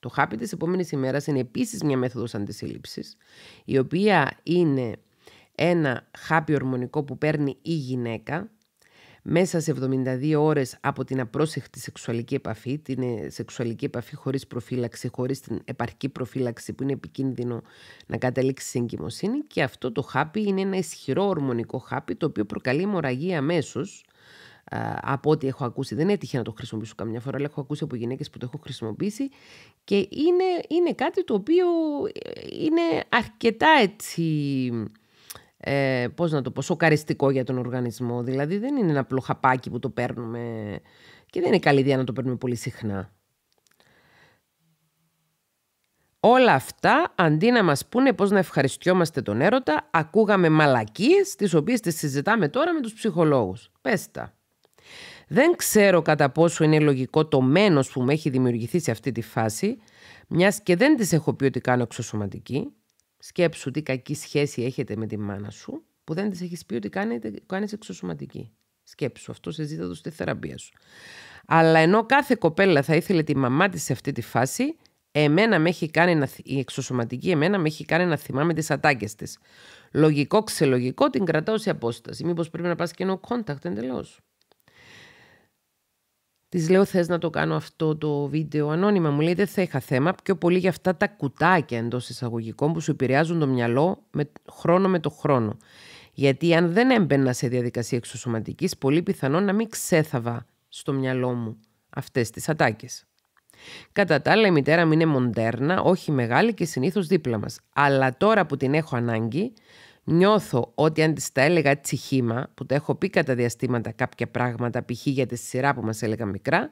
Το χάπι της επόμενης ημέρας είναι επίσης μια μέθοδος αντισύλληψης, η οποία είναι ένα χάπι ορμονικό που παίρνει η γυναίκα μέσα σε 72 ώρες από την απρόσεχτη σεξουαλική επαφή, την ε, σεξουαλική επαφή χωρίς προφύλαξη, χωρίς την επαρκή προφύλαξη που είναι επικίνδυνο να καταλήξει σε εγκυμοσύνη και αυτό το χάπι είναι ένα ισχυρό ορμονικό χάπι το οποίο προκαλεί μοραγή αμέσως ε, από ό,τι έχω ακούσει. Δεν έτυχε να το χρησιμοποιήσω καμιά φορά, αλλά έχω ακούσει από γυναίκες που το έχω χρησιμοποιήσει και είναι, είναι κάτι το οποίο ε, είναι αρκετά έτσι... Ε, πώς να το πω, σοκαριστικό για τον οργανισμό. Δηλαδή δεν είναι ένα απλό χαπάκι που το παίρνουμε και δεν είναι καλή ιδέα να το παίρνουμε πολύ συχνά. Όλα αυτά, αντί να μας πούνε πώς να ευχαριστιόμαστε τον έρωτα, ακούγαμε μαλακίες, τις οποίες τις συζητάμε τώρα με τους ψυχολόγους. Πες τα. Δεν ξέρω κατά πόσο είναι λογικό το μένος που με έχει δημιουργηθεί σε αυτή τη φάση, μιας και δεν της έχω πει ότι κάνω εξωσωματική. Σκέψου τι κακή σχέση έχετε με τη μάνα σου, που δεν της έχεις πει ότι κάνεις εξωσωματική. Σκέψου αυτό, σε το στη θεραπεία σου. Αλλά ενώ κάθε κοπέλα θα ήθελε τη μαμά της σε αυτή τη φάση, εμένα με έχει κάνει να, η εξωσωματική εμένα με έχει κάνει να θυμάμαι τις ατάκες της. Λογικό, ξελογικό, την κρατάω σε απόσταση. Μήπως πρέπει να πας και ενώ contact εντελώς. Της λέω: Θες να το κάνω αυτό το βίντεο ανώνυμα. Μου λέει: Δεν θα είχα θέμα. Πιο πολύ για αυτά τα κουτάκια εντός εισαγωγικών που σου επηρεάζουν το μυαλό με, χρόνο με το χρόνο. Γιατί αν δεν έμπαινα σε διαδικασία εξωσωματικής, πολύ πιθανό να μην ξέθαβα στο μυαλό μου αυτές τις ατάκες. Κατά τα άλλα, η μητέρα μου είναι μοντέρνα, όχι μεγάλη και συνήθως δίπλα μας. Αλλά τώρα που την έχω ανάγκη, Νιώθω ότι αν τα έλεγα τσιχήμα, που τα έχω πει κατά διαστήματα κάποια πράγματα, π.χ. για τη σειρά που μας έλεγα μικρά,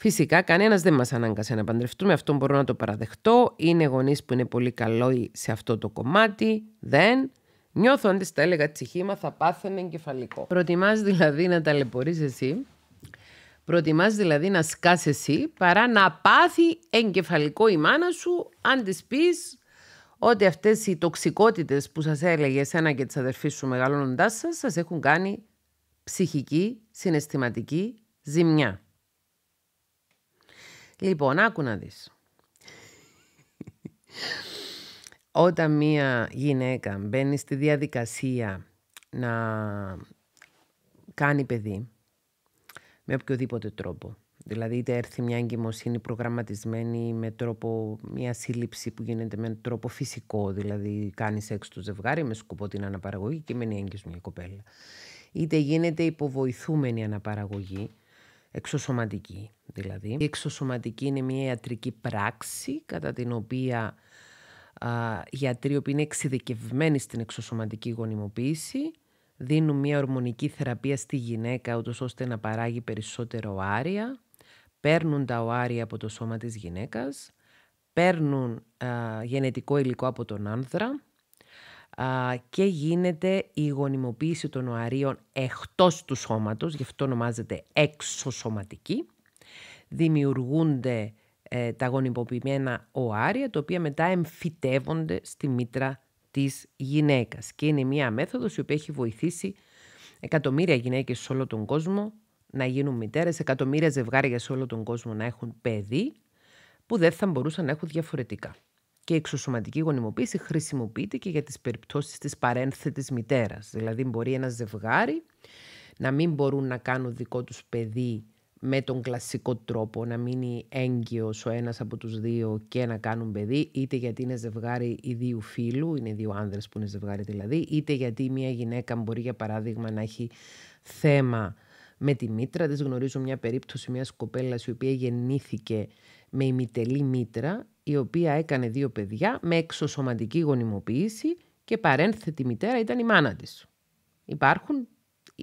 Φυσικά, κανένας δεν μας ανάγκασε να παντρευτούμε. Αυτό μπορώ να το παραδεχτώ. Είναι γονείς που είναι πολύ καλοί σε αυτό το κομμάτι. Δεν. Νιώθω αν της τα έλεγα τσιχήμα, θα πάθαινε εγκεφαλικό. Προτιμάς δηλαδή να ταλαιπωρείς εσύ. Προτιμάς δηλαδή να σκάσει εσύ παρά να πάθει εγκεφαλικό η μάνα σου αν της πεις ότι αυτές οι τοξικότητες που σας έλεγε εσένα και τις αδερφοί σου μεγαλώνοντάς σας, σας έχουν κάνει ψυχική, συναισθηματική ζημιά. Λοιπόν, άκου να δεις. Όταν μία γυναίκα μπαίνει στη διαδικασία να κάνει παιδί, με οποιοδήποτε τρόπο, Δηλαδή, είτε έρθει μια εγκυμοσύνη προγραμματισμένη με τρόπο, μια σύλληψη που γίνεται με τρόπο φυσικό, δηλαδή κάνεις σεξ το ζευγάρι με σκοπό την αναπαραγωγή και μένει έγκυος μια κοπέλα. Είτε γίνεται υποβοηθούμενη αναπαραγωγή, εξωσωματική δηλαδή. Η εξωσωματική είναι μια ιατρική πράξη κατά την οποία α, γιατροί που είναι εξειδικευμένοι στην εξωσωματική γονιμοποίηση δίνουν μια ορμονική θεραπεία στη γυναίκα ώστε να παράγει περισσότερο άρια παίρνουν τα οάρια από το σώμα της γυναίκας, παίρνουν γενετικό υλικό από τον άνθρα και γίνεται η γονιμοποίηση των οαρίων εκτός του σώματος, γι' αυτό ονομάζεται εξωσωματική. Δημιουργούνται ε, τα γονιμοποιημένα οάρια, τα οποία μετά εμφυτεύονται στη μήτρα της γυναίκας. Και είναι μια μέθοδος η οποία έχει βοηθήσει εκατομμύρια γυναίκες σε όλο τον κόσμο να γίνουν μητέρες, εκατομμύρια ζευγάρια σε όλο τον κόσμο να έχουν παιδί που δεν θα μπορούσαν να έχουν διαφορετικά. Και η εξωσωματική γονιμοποίηση χρησιμοποιείται και για τις περιπτώσεις της παρένθετης μητέρας. Δηλαδή μπορεί ένα ζευγάρι να μην μπορούν να κάνουν δικό τους παιδί με τον κλασικό τρόπο, να μείνει έγκυος ο ένας από τους δύο και να κάνουν παιδί, είτε γιατί είναι ζευγάρι ιδίου φίλου, είναι δύο άνδρες που είναι ζευγάρι δηλαδή, είτε γιατί μια γυναίκα μπορεί για παράδειγμα να έχει θέμα με τη μήτρα δεν Γνωρίζω μια περίπτωση μιας κοπέλας η οποία γεννήθηκε με ημιτελή μήτρα, η οποία έκανε δύο παιδιά με εξωσωματική γονιμοποίηση και παρένθετη μητέρα ήταν η μάνα της. Υπάρχουν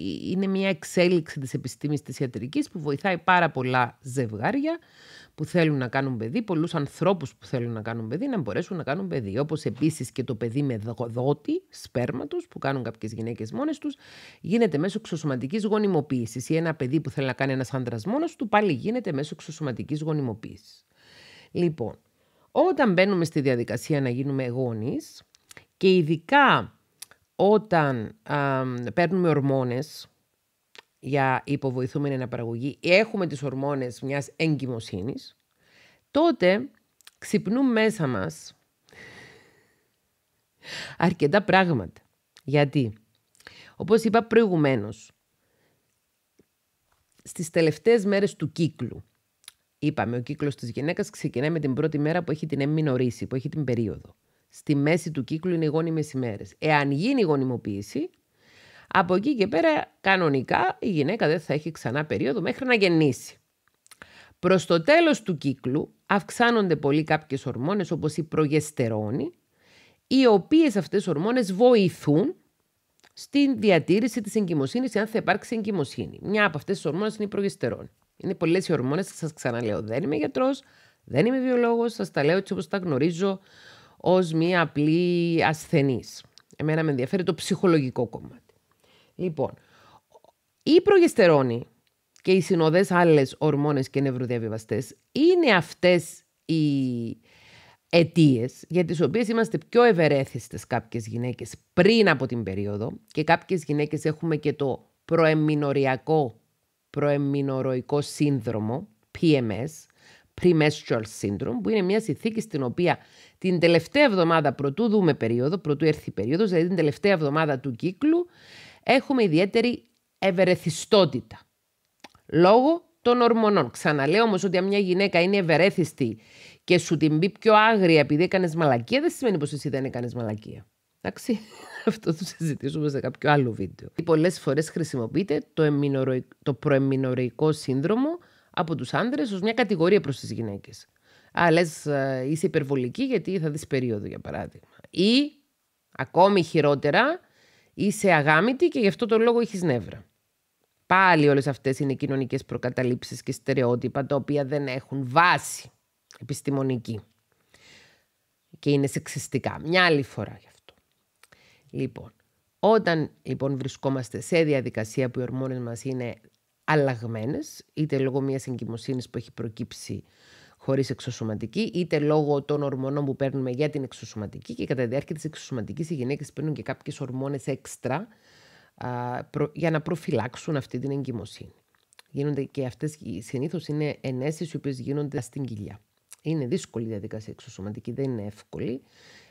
είναι μια εξέλιξη της επιστήμης της ιατρικής που βοηθάει πάρα πολλά ζευγάρια που θέλουν να κάνουν παιδί, πολλούς ανθρώπους που θέλουν να κάνουν παιδί, να μπορέσουν να κάνουν παιδί. Όπως επίσης και το παιδί με δότη, σπέρματος, που κάνουν κάποιες γυναίκες μόνες τους, γίνεται μέσω εξωσωματικής γονιμοποίησης. Ή ένα παιδί που θέλει να κάνει ένας άντρας μόνος του, πάλι γίνεται μέσω εξωσωματικής γονιμοποίησης. Λοιπόν, όταν μπαίνουμε στη διαδικασία να γίνουμε γόνεις και ειδικά όταν παίρνουμε ορμόνες για υποβοηθούμενη αναπαραγωγή ή έχουμε τις ορμόνες μιας εγκυμοσύνης, τότε ξυπνούν μέσα μας αρκετά πράγματα. Γιατί, όπως είπα προηγουμένως, στις τελευταίες μέρες του κύκλου, είπαμε, ο κύκλος της γυναίκας ξεκινάει με την πρώτη μέρα που έχει την εμμηνορήση, που έχει την περίοδο στη μέση του κύκλου είναι οι γόνιμες ημέρες. Εάν γίνει η γονιμοποίηση, από εκεί και πέρα κανονικά η γυναίκα δεν θα έχει ξανά περίοδο μέχρι να γεννήσει. Προς το τέλος του κύκλου αυξάνονται πολύ κάποιες ορμόνες όπως η προγεστερόνη, οι οποίες αυτές οι ορμόνες βοηθούν στην διατήρηση της εγκυμοσύνης, αν θα υπάρξει εγκυμοσύνη. Μια από αυτές τις ορμόνες είναι η προγεστερόνη. Είναι πολλές οι ορμόνες, σας ξαναλέω, δεν είμαι γιατρός, δεν είμαι βιολόγος, σας τα λέω έτσι όπως τα γνωρίζω, ως μία απλή ασθενής. Εμένα με ενδιαφέρει το ψυχολογικό κομμάτι. Λοιπόν, η προγεστερόνη και οι συνοδές άλλες ορμόνες και νευροδιαβιβαστές είναι αυτές οι αιτίες για τις οποίες είμαστε πιο ευερέθιστες κάποιες γυναίκες πριν από την περίοδο και κάποιες γυναίκες έχουμε και το προεμινοριακό προεμινοροικό σύνδρομο, PMS, Premenstrual Syndrome, που είναι μια συνθήκη στην οποία την τελευταία εβδομάδα πρωτού δούμε περίοδο, πρωτού έρθει η περίοδος, δηλαδή την τελευταία εβδομάδα του κύκλου, έχουμε ιδιαίτερη ευερεθιστότητα. Λόγω των ορμονών. Ξαναλέω όμως ότι αν μια γυναίκα είναι ευερέθιστη και σου την μπει πιο άγρια επειδή έκανες μαλακία, δεν σημαίνει πως εσύ δεν έκανες μαλακία. Εντάξει. Αυτό το συζητήσουμε σε κάποιο άλλο βίντεο. Πολλές φορές χρησιμοποιείται το, εμμυνοροϊ... το σύνδρομο από τους άντρε ως μια κατηγορία προς τις γυναίκες. Α, ε, είσαι υπερβολική γιατί θα δεις περίοδο, για παράδειγμα. Ή, ακόμη χειρότερα, είσαι αγάμητη και γι' αυτό το λόγο έχεις νεύρα. Πάλι όλες αυτές είναι κοινωνικές προκαταλήψεις και στερεότυπα τα οποία δεν έχουν βάση επιστημονική. Και είναι σεξιστικά. Μια άλλη φορά γι' αυτό. Λοιπόν, όταν λοιπόν βρισκόμαστε σε διαδικασία που οι ορμόνες μας είναι αλλαγμένες, είτε λόγω μιας εγκυμοσύνης που έχει προκύψει χωρίς εξωσωματική, είτε λόγω των ορμονών που παίρνουμε για την εξωσωματική. Και κατά τη διάρκεια της εξωσωματικής, οι γυναίκες παίρνουν και κάποιες ορμόνες έξτρα α, για να προφυλάξουν αυτή την εγκυμοσύνη. Γίνονται και αυτές συνήθως είναι ενέσεις οι οποίες γίνονται στην κοιλιά. Είναι δύσκολη η διαδικασία εξωσωματική, δεν είναι εύκολη.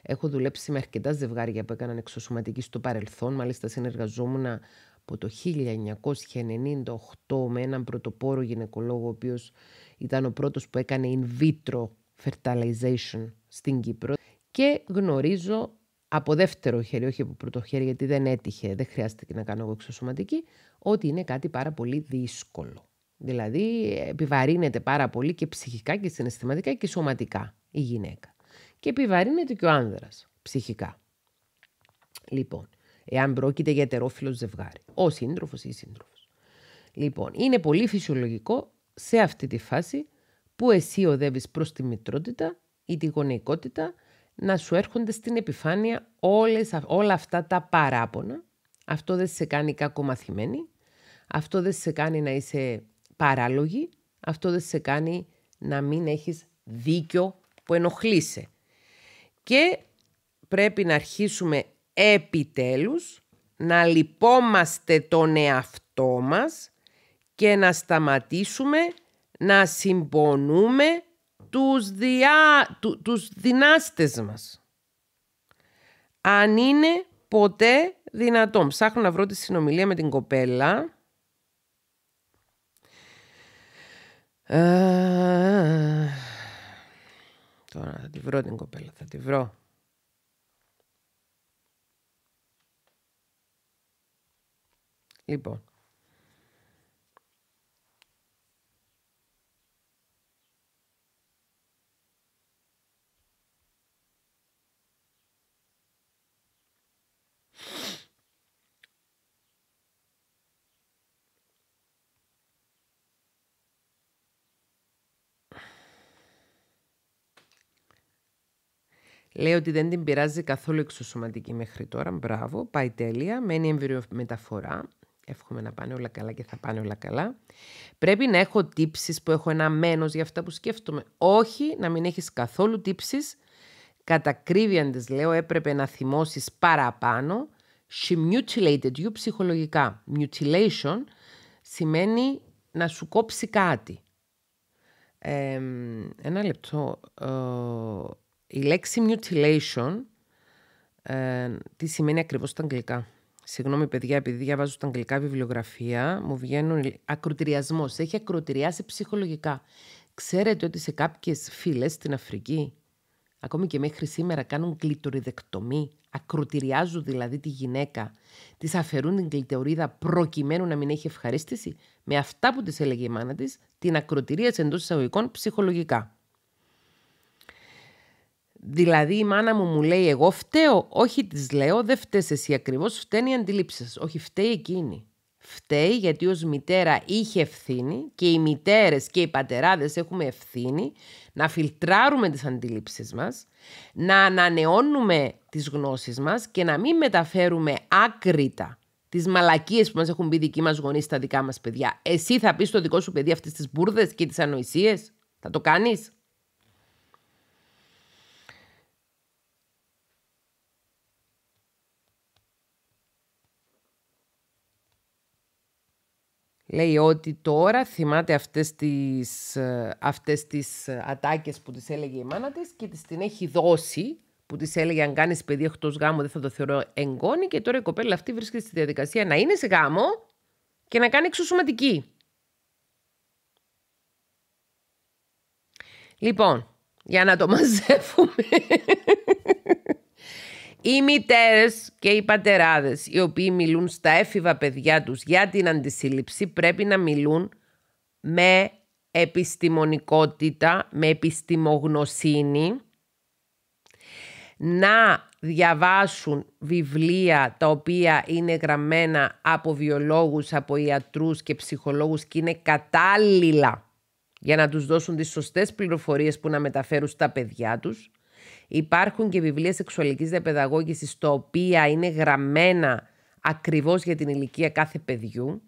Έχω δουλέψει με αρκετά ζευγάρια που έκαναν εξωσωματική στο παρελθόν. Μάλιστα, συνεργαζόμουν από το 1998 με έναν πρωτοπόρο γυναικολόγο, ο οποίος. Ήταν ο πρώτος που έκανε in vitro fertilization στην Κύπρο. Και γνωρίζω από δεύτερο χέρι, όχι από πρώτο χέρι, γιατί δεν έτυχε, δεν χρειάστηκε να κάνω εγώ εξωσωματική, ότι είναι κάτι πάρα πολύ δύσκολο. Δηλαδή επιβαρύνεται πάρα πολύ και ψυχικά και συναισθηματικά και σωματικά η γυναίκα. Και επιβαρύνεται και ο άνδρας ψυχικά. Λοιπόν, εάν πρόκειται για ετερόφιλο ζευγάρι, ο σύντροφος η η Λοιπόν, είναι πολύ φυσιολογικό σε αυτή τη φάση που εσύ οδεύεις προς τη μητρότητα ή τη γονεϊκότητα να σου έρχονται στην επιφάνεια όλες, όλα αυτά τα παράπονα. Αυτό δεν σε κάνει κακομαθημένη, αυτό δεν σε κάνει να είσαι παράλογη, αυτό δεν σε κάνει να μην έχεις δίκιο που ενοχλείσαι. Και πρέπει να αρχίσουμε επιτέλους να λυπόμαστε τον εαυτό μας και να σταματήσουμε να συμπονούμε τους, διά, του, τους δυνάστες μας. Αν είναι ποτέ δυνατόν. Ψάχνω να βρω τη συνομιλία με την κοπέλα. τώρα θα τη βρω την κοπέλα, θα τη βρω. Λοιπόν, Λέει ότι δεν την πειράζει καθόλου εξωσωματική μέχρι τώρα. Μπράβο, πάει τέλεια. Μένει εμβριο μεταφορά. Εύχομαι να πάνε όλα καλά και θα πάνε όλα καλά. Πρέπει να έχω τύψεις που έχω ένα μένος για αυτά που σκέφτομαι. Όχι, να μην έχεις καθόλου τύψεις. Κατά κρύβιαν της λέω, έπρεπε να θυμώσεις παραπάνω. She mutilated you ψυχολογικά. Mutilation σημαίνει να σου κόψει κάτι. Ε, ένα λεπτό. Ε, η λέξη mutilation, ε, τι σημαίνει ακριβώς στα αγγλικά. Συγγνώμη παιδιά, επειδή διαβάζω στα αγγλικά βιβλιογραφία, μου βγαίνουν ακροτηριασμός. Έχει ακροτηριάσει ψυχολογικά. Ξέρετε ότι σε κάποιες φίλες στην Αφρική, ακόμη και μέχρι σήμερα, κάνουν κλειτοριδεκτομή. Ακροτηριάζουν δηλαδή τη γυναίκα. Της αφαιρούν την κλειτορίδα προκειμένου να μην έχει ευχαρίστηση. Με αυτά που της έλεγε η μάνα της, την ακροτηρίασε εντός εισαγωγικών ψυχολογικά. Δηλαδή η μάνα μου μου λέει εγώ φταίω, όχι της λέω, δεν φταίς εσύ ακριβώς, φταίνει η αντίληψη σας, όχι φταίει εκείνη. Φταίει γιατί ως μητέρα είχε ευθύνη και οι μητέρες και οι πατεράδες έχουμε ευθύνη να φιλτράρουμε τις αντιλήψεις μας, να ανανεώνουμε τις γνώσεις μας και να μην μεταφέρουμε άκρητα τις μαλακίες που μας έχουν πει δικοί μας γονείς στα δικά μας παιδιά. Εσύ θα πεις στο δικό σου παιδί αυτές τις μπουρδες και τις ανοησίες. Θα το κάνεις. Λέει ότι τώρα θυμάται αυτές τις, ε, αυτές τις ε, ατάκες που της έλεγε η μάνα της και της την έχει δώσει που της έλεγε αν κάνεις παιδί εκτός γάμου δεν θα το θεωρώ εγγόνη και τώρα η κοπέλα αυτή βρίσκεται στη διαδικασία να είναι σε γάμο και να κάνει εξωσωματική. Λοιπόν, για να το μαζεύουμε οι μητέρες και οι πατεράδες οι οποίοι μιλούν στα έφηβα παιδιά τους για την αντισύλληψη πρέπει να μιλούν με επιστημονικότητα, με επιστημογνωσύνη, να διαβάσουν βιβλία τα οποία είναι γραμμένα από βιολόγους, από ιατρούς και ψυχολόγους και είναι κατάλληλα για να τους δώσουν τις σωστές πληροφορίες που να μεταφέρουν στα παιδιά τους Υπάρχουν και βιβλία σεξουαλικής διαπαιδαγώγησης τα οποία είναι γραμμένα ακριβώς για την ηλικία κάθε παιδιού.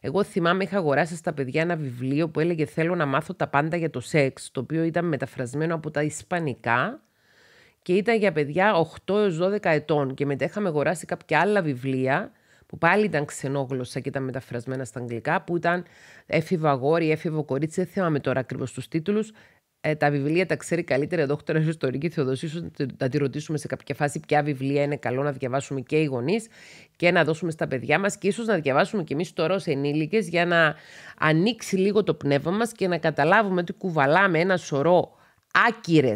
Εγώ θυμάμαι είχα αγοράσει στα παιδιά ένα βιβλίο που έλεγε θέλω να μάθω τα πάντα για το σεξ, το οποίο ήταν μεταφρασμένο από τα ισπανικά και ήταν για παιδιά 8 έως 12 ετών και μετά είχαμε αγοράσει κάποια άλλα βιβλία που πάλι ήταν ξενόγλωσσα και ήταν μεταφρασμένα στα αγγλικά, που ήταν έφηβο αγόρι, έφηβο κορίτσι, δεν θυμάμαι τώρα ακριβώς τους τίτλους, ε, τα βιβλία τα ξέρει καλύτερα εδώ, έχω Ιστορική Θεοδοσίου. να τη ρωτήσουμε σε κάποια φάση ποια βιβλία είναι καλό να διαβάσουμε και οι γονείς και να δώσουμε στα παιδιά μας και ίσως να διαβάσουμε κι εμείς τώρα ως ενήλικες για να ανοίξει λίγο το πνεύμα μας και να καταλάβουμε ότι κουβαλάμε ένα σωρό άκυρες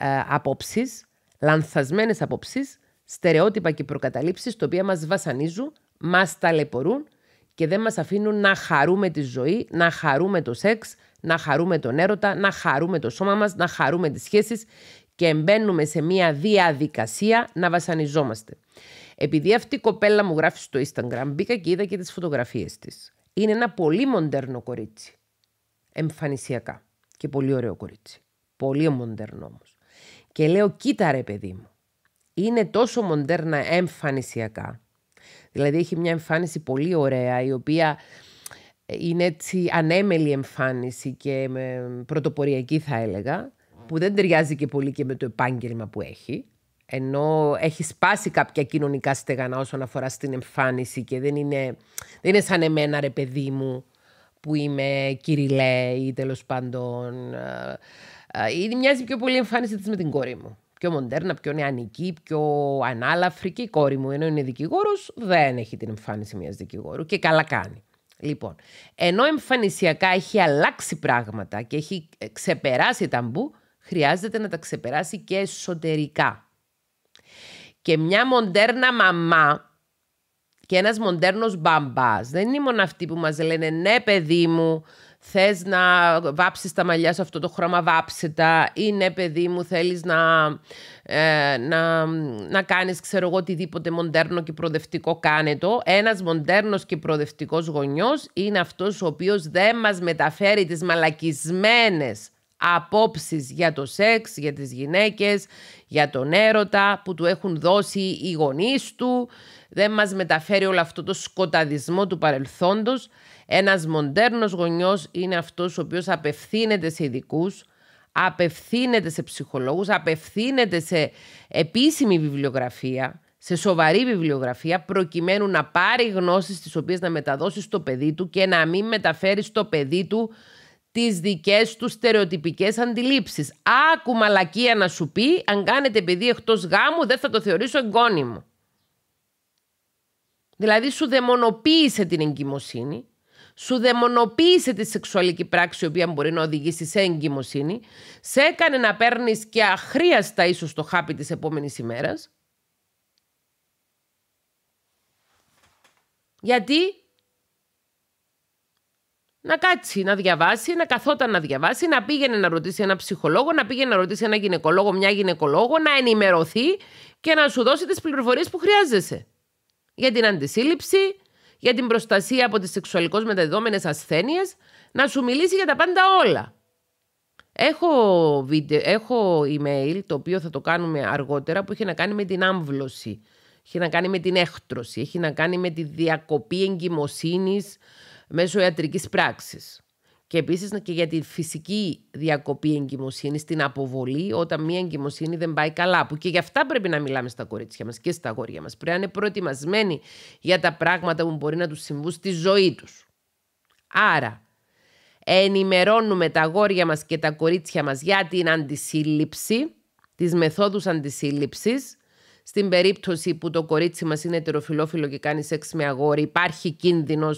ε, απόψεις, λανθασμένες απόψεις, στερεότυπα και προκαταλήψεις, τα οποία μας βασανίζουν, μας ταλαιπωρούν και δεν μας αφήνουν να χαρούμε τη ζωή, να χαρούμε το σεξ, να χαρούμε τον έρωτα, να χαρούμε το σώμα μας, να χαρούμε τις σχέσεις και μπαίνουμε σε μια διαδικασία να βασανιζόμαστε. Επειδή αυτή η κοπέλα μου γράφει στο Instagram, μπήκα και είδα και τις φωτογραφίες της. Είναι ένα πολύ μοντέρνο κορίτσι. Εμφανισιακά. Και πολύ ωραίο κορίτσι. Πολύ μοντέρνο όμως. Και λέω, κοίτα ρε παιδί μου. Είναι τόσο μοντέρνα εμφανισιακά. Δηλαδή έχει μια εμφάνιση πολύ ωραία η οποία είναι έτσι ανέμελη εμφάνιση και πρωτοποριακή θα έλεγα, που δεν ταιριάζει και πολύ και με το επάγγελμα που έχει. Ενώ έχει σπάσει κάποια κοινωνικά στεγανά όσον αφορά στην εμφάνιση και δεν είναι, δεν είναι σαν εμένα ρε παιδί μου που είμαι κυριλέ ή τέλος πάντων... Είναι μοιάζει πιο πολύ η τέλο παντων ειναι μοιαζει πιο πολυ η εμφανιση της με την κόρη μου. Πιο μοντέρνα, πιο νεανική, πιο ανάλαφρη και η κόρη μου ενώ είναι δικηγόρος δεν έχει την εμφάνιση μιας δικηγόρου και καλά κάνει. Λοιπόν, ενώ εμφανισιακά έχει αλλάξει πράγματα και έχει ε, ξεπεράσει ταμπού, χρειάζεται να τα ξεπεράσει και εσωτερικά. Και μια μοντέρνα μαμά και ένας μοντέρνος μπαμπάς δεν είναι μόνο αυτοί που μας λένε «Ναι παιδί μου, θες να βάψεις τα μαλλιά σου αυτό το χρώμα, βάψε τα» ή «Ναι παιδί μου, θέλεις να ε, να, να κάνεις ξέρω εγώ οτιδήποτε μοντέρνο και προοδευτικό κάνε το. Ένας μοντέρνος και προοδευτικός γονιός είναι αυτός ο οποίος δεν μας μεταφέρει τις μαλακισμένες απόψεις για το σεξ, για τις γυναίκες, για τον έρωτα που του έχουν δώσει οι γονείς του. Δεν μας μεταφέρει όλο αυτό το σκοταδισμό του παρελθόντος. Ένας μοντέρνος γονιός είναι αυτός ο οποίος απευθύνεται σε ειδικούς, απευθύνεται σε ψυχολόγους, απευθύνεται σε επίσημη βιβλιογραφία, σε σοβαρή βιβλιογραφία, προκειμένου να πάρει γνώσεις τις οποίες να μεταδώσει στο παιδί του και να μην μεταφέρει στο παιδί του τις δικές του στερεοτυπικές αντιλήψεις. Άκου μαλακία να σου πει, αν κάνετε παιδί εκτός γάμου δεν θα το θεωρήσω εγγόνιμο. Δηλαδή σου δαιμονοποίησε την εγκυμοσύνη σου δαιμονοποίησε τη σεξουαλική πράξη, η οποία μπορεί να οδηγήσει σε εγκυμοσύνη, σε έκανε να παίρνεις και αχρίαστα ίσως το χάπι της επόμενης ημέρας. Γιατί να κάτσει, να διαβάσει, να καθόταν να διαβάσει, να πήγαινε να ρωτήσει ένα ψυχολόγο, να πήγαινε να ρωτήσει ένα γυναικολόγο, μια γυναικολόγο, να ενημερωθεί και να σου δώσει τις πληροφορίες που χρειάζεσαι. Για την αντισύλληψη, για την προστασία από τις σεξουαλικώς μεταδεδόμενες ασθένειες, να σου μιλήσει για τα πάντα όλα. Έχω, βίντεο, έχω email, το οποίο θα το κάνουμε αργότερα, που έχει να κάνει με την άμβλωση. Έχει να κάνει με την έκτρωση. Έχει να κάνει με τη διακοπή εγκυμοσύνης μέσω ιατρικής πράξης. Και επίσης και για τη φυσική διακοπή εγκυμοσύνης, την αποβολή, όταν μία εγκυμοσύνη δεν πάει καλά. Που και γι' αυτά πρέπει να μιλάμε στα κορίτσια μας και στα αγόρια μας. Πρέπει να είναι προετοιμασμένοι για τα πράγματα που μπορεί να τους συμβούν στη ζωή τους. Άρα, ενημερώνουμε τα αγόρια μας και τα κορίτσια μας για την αντισύλληψη, τις μεθόδους αντισύλληψης. Στην περίπτωση που το κορίτσι μας είναι ετεροφιλόφιλο και κάνει σεξ με αγόρι, υπάρχει κίνδυνος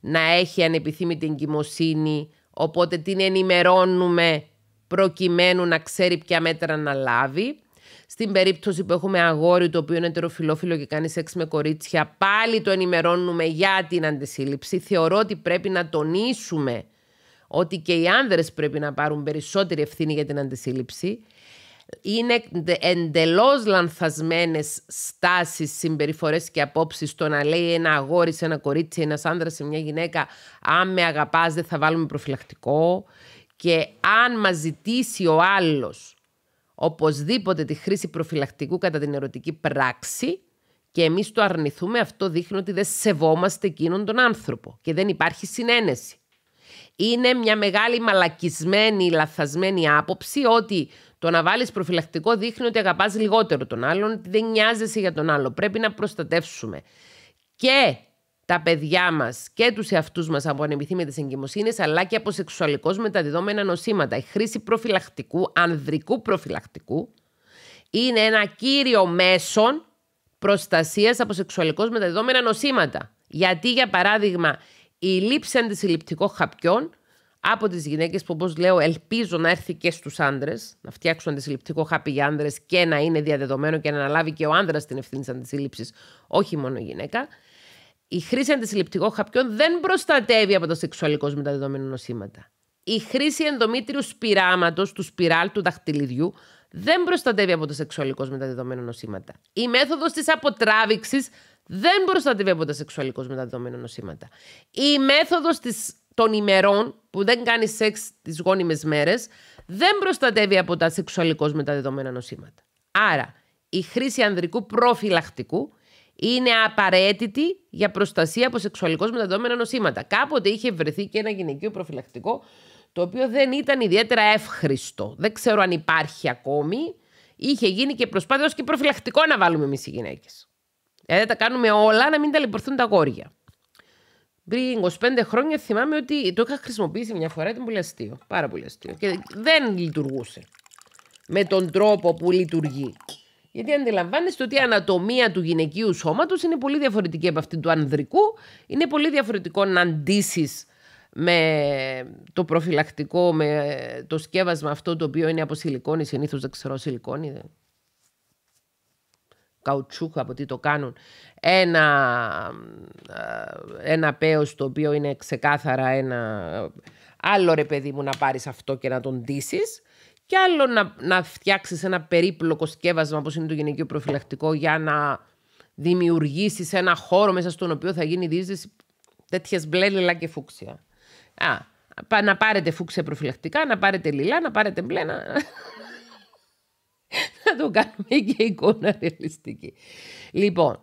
να έχει ανεπιθύμητη εγκυμοσύνη, οπότε την ενημερώνουμε προκειμένου να ξέρει ποια μέτρα να λάβει. Στην περίπτωση που έχουμε αγόρι το οποίο είναι ετεροφιλόφιλο και κάνει σεξ με κορίτσια, πάλι το ενημερώνουμε για την αντισύλληψη. Θεωρώ ότι πρέπει να τονίσουμε ότι και οι άνδρες πρέπει να πάρουν περισσότερη ευθύνη για την αντισύλληψη είναι εντελώς λανθασμένες στάσεις, συμπεριφορές και απόψεις το να λέει ένα αγόρι σε ένα κορίτσι, ένας άντρας σε μια γυναίκα «Αν με αγαπάς δεν θα βάλουμε προφυλακτικό» και «Αν μας ζητήσει ο άλλος οπωσδήποτε τη χρήση προφυλακτικού κατά την ερωτική πράξη» και εμείς το αρνηθούμε, αυτό δείχνει ότι δεν σεβόμαστε εκείνον τον άνθρωπο και δεν υπάρχει συνένεση. Είναι μια μεγάλη μαλακισμένη, λαθασμένη άποψη ότι το να βάλεις προφυλακτικό δείχνει ότι αγαπάς λιγότερο τον άλλον, ότι δεν νοιάζεσαι για τον άλλο. Πρέπει να προστατεύσουμε και τα παιδιά μας και τους εαυτούς μας από ανεπιθύμητε εγκυμοσύνες, αλλά και από σεξουαλικώς μεταδιδόμενα νοσήματα. Η χρήση προφυλακτικού, ανδρικού προφυλακτικού, είναι ένα κύριο μέσον προστασίας από σεξουαλικώς μεταδιδόμενα νοσήματα. Γιατί, για παράδειγμα, η λήψη αντισυλληπτικών χαπιών από τις γυναίκες που όπως λέω ελπίζω να έρθει και στους άντρες, να φτιάξουν αντισυλληπτικό χάπι για άντρες και να είναι διαδεδομένο και να αναλάβει και ο άντρας την ευθύνη της αντισύλληψη, όχι μόνο η γυναίκα. Η χρήση αντισυλληπτικών χαπιών δεν προστατεύει από τα σεξουαλικώ μεταδεδομένα νοσήματα. Η χρήση ενδομήτριου σπυράματος, του σπιράλ του δαχτυλιδιού, δεν προστατεύει από τα σεξουαλικώ μεταδεδομένα νοσήματα. Η μέθοδος της αποτράβηξης δεν προστατεύει από τα σεξουαλικώ μεταδεδομένα νοσήματα. Η μέθοδος της των ημερών που δεν κάνει σεξ τις γόνιμες μέρες, δεν προστατεύει από τα σεξουαλικώς μεταδεδομένα νοσήματα. Άρα, η χρήση ανδρικού προφυλακτικού είναι απαραίτητη για προστασία από σεξουαλικώς μεταδεδομένα νοσήματα. Κάποτε είχε βρεθεί και ένα γυναικείο προφυλακτικό το οποίο δεν ήταν ιδιαίτερα εύχριστο. Δεν ξέρω αν υπάρχει ακόμη. Είχε γίνει και προσπάθεια ως και προφυλακτικό να βάλουμε εμείς οι γυναίκες. Ε, δηλαδή τα κάνουμε όλα να μην ταλαιπωρθούν τα γόρια. Πριν 25 χρόνια θυμάμαι ότι το είχα χρησιμοποιήσει μια φορά, ήταν πολύ αστείο. Πάρα πολύ αστείο. Και δεν λειτουργούσε με τον τρόπο που λειτουργεί. Γιατί αντιλαμβάνεστε ότι η ανατομία του γυναικείου σώματος είναι πολύ διαφορετική από αυτή του ανδρικού. Είναι πολύ διαφορετικό να αντίσει με το προφυλακτικό, με το σκεύασμα αυτό το οποίο είναι από σιλικόνη, συνήθως δεν ξέρω σιλικόνη, καουτσούχ, από τι το κάνουν, ένα, ε, ένα πέος το οποίο είναι ξεκάθαρα ένα άλλο ρε παιδί μου να πάρεις αυτό και να τον ντύσεις. και άλλο να, να φτιάξεις ένα περίπλοκο σκεύασμα όπως είναι το γυναικείο προφυλακτικό για να δημιουργήσεις ένα χώρο μέσα στον οποίο θα γίνει διείσδυση τέτοιες μπλε λιλά και φούξια. Α, να πάρετε φούξια προφυλακτικά, να πάρετε λιλά, να πάρετε μπλε, να να το κάνουμε και εικόνα ρεαλιστική. Λοιπόν,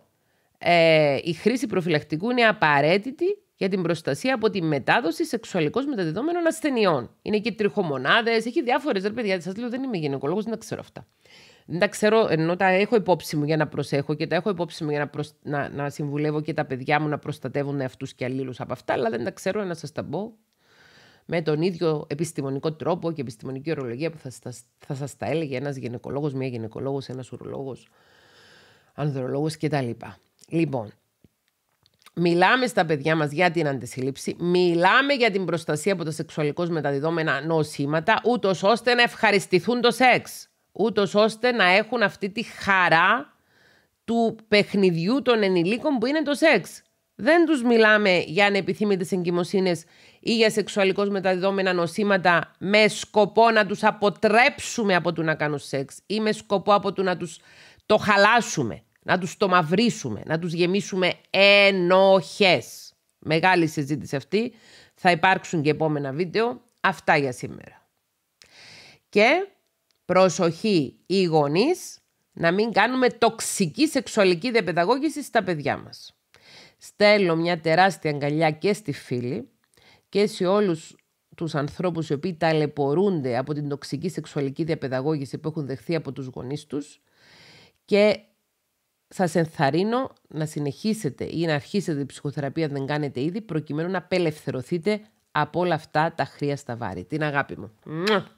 ε, η χρήση προφυλακτικού είναι απαραίτητη για την προστασία από τη μετάδοση σεξουαλικώ μεταδεδομένων ασθενειών. Είναι και τριχομονάδες, έχει διάφορες. Ρε παιδιά, σας λέω, δεν είμαι γυναικολόγος, δεν τα ξέρω αυτά. Δεν τα ξέρω, ενώ τα έχω υπόψη μου για να προσέχω και τα έχω υπόψη μου για να, προσ... να, να συμβουλεύω και τα παιδιά μου να προστατεύουν αυτού και αλλήλους από αυτά, αλλά δεν τα ξέρω να σας τα πω με τον ίδιο επιστημονικό τρόπο και επιστημονική ορολογία που θα, θα σας τα έλεγε ένας γυναικολόγος, μία γυναικολόγος, ένας ουρολόγος, ανδρολόγος κτλ. Λοιπόν, Μιλάμε στα παιδιά μας για την αντισύλληψη, μιλάμε για την προστασία από τα σεξουαλικώς μεταδιδόμενα νοσήματα, ούτως ώστε να ευχαριστηθούν το σεξ, ούτως ώστε να έχουν αυτή τη χαρά του παιχνιδιού των ενηλίκων που είναι το σεξ. Δεν τους μιλάμε για ανεπιθύμητες εγκυμοσύνες ή για σεξουαλικώς μεταδιδόμενα νοσήματα με σκοπό να τους αποτρέψουμε από το να κάνουν σεξ ή με σκοπό από το να τους το χαλάσουμε, να τους το μαυρίσουμε, να τους γεμίσουμε ενοχές. Μεγάλη συζήτηση αυτή. Θα υπάρξουν και επόμενα βίντεο. Αυτά για σήμερα. Και προσοχή οι γονείς να μην κάνουμε τοξική σεξουαλική διαπαιδαγώγηση στα παιδιά μας. Στέλνω μια τεράστια αγκαλιά και στη φίλη και σε όλους τους ανθρώπους οι οποίοι ταλαιπωρούνται από την τοξική σεξουαλική διαπαιδαγώγηση που έχουν δεχθεί από τους γονείς τους και σας ενθαρρύνω να συνεχίσετε ή να αρχίσετε την ψυχοθεραπεία αν δεν κάνετε ήδη προκειμένου να απελευθερωθείτε από όλα αυτά τα χρέια στα βάρη. Την αγάπη μου.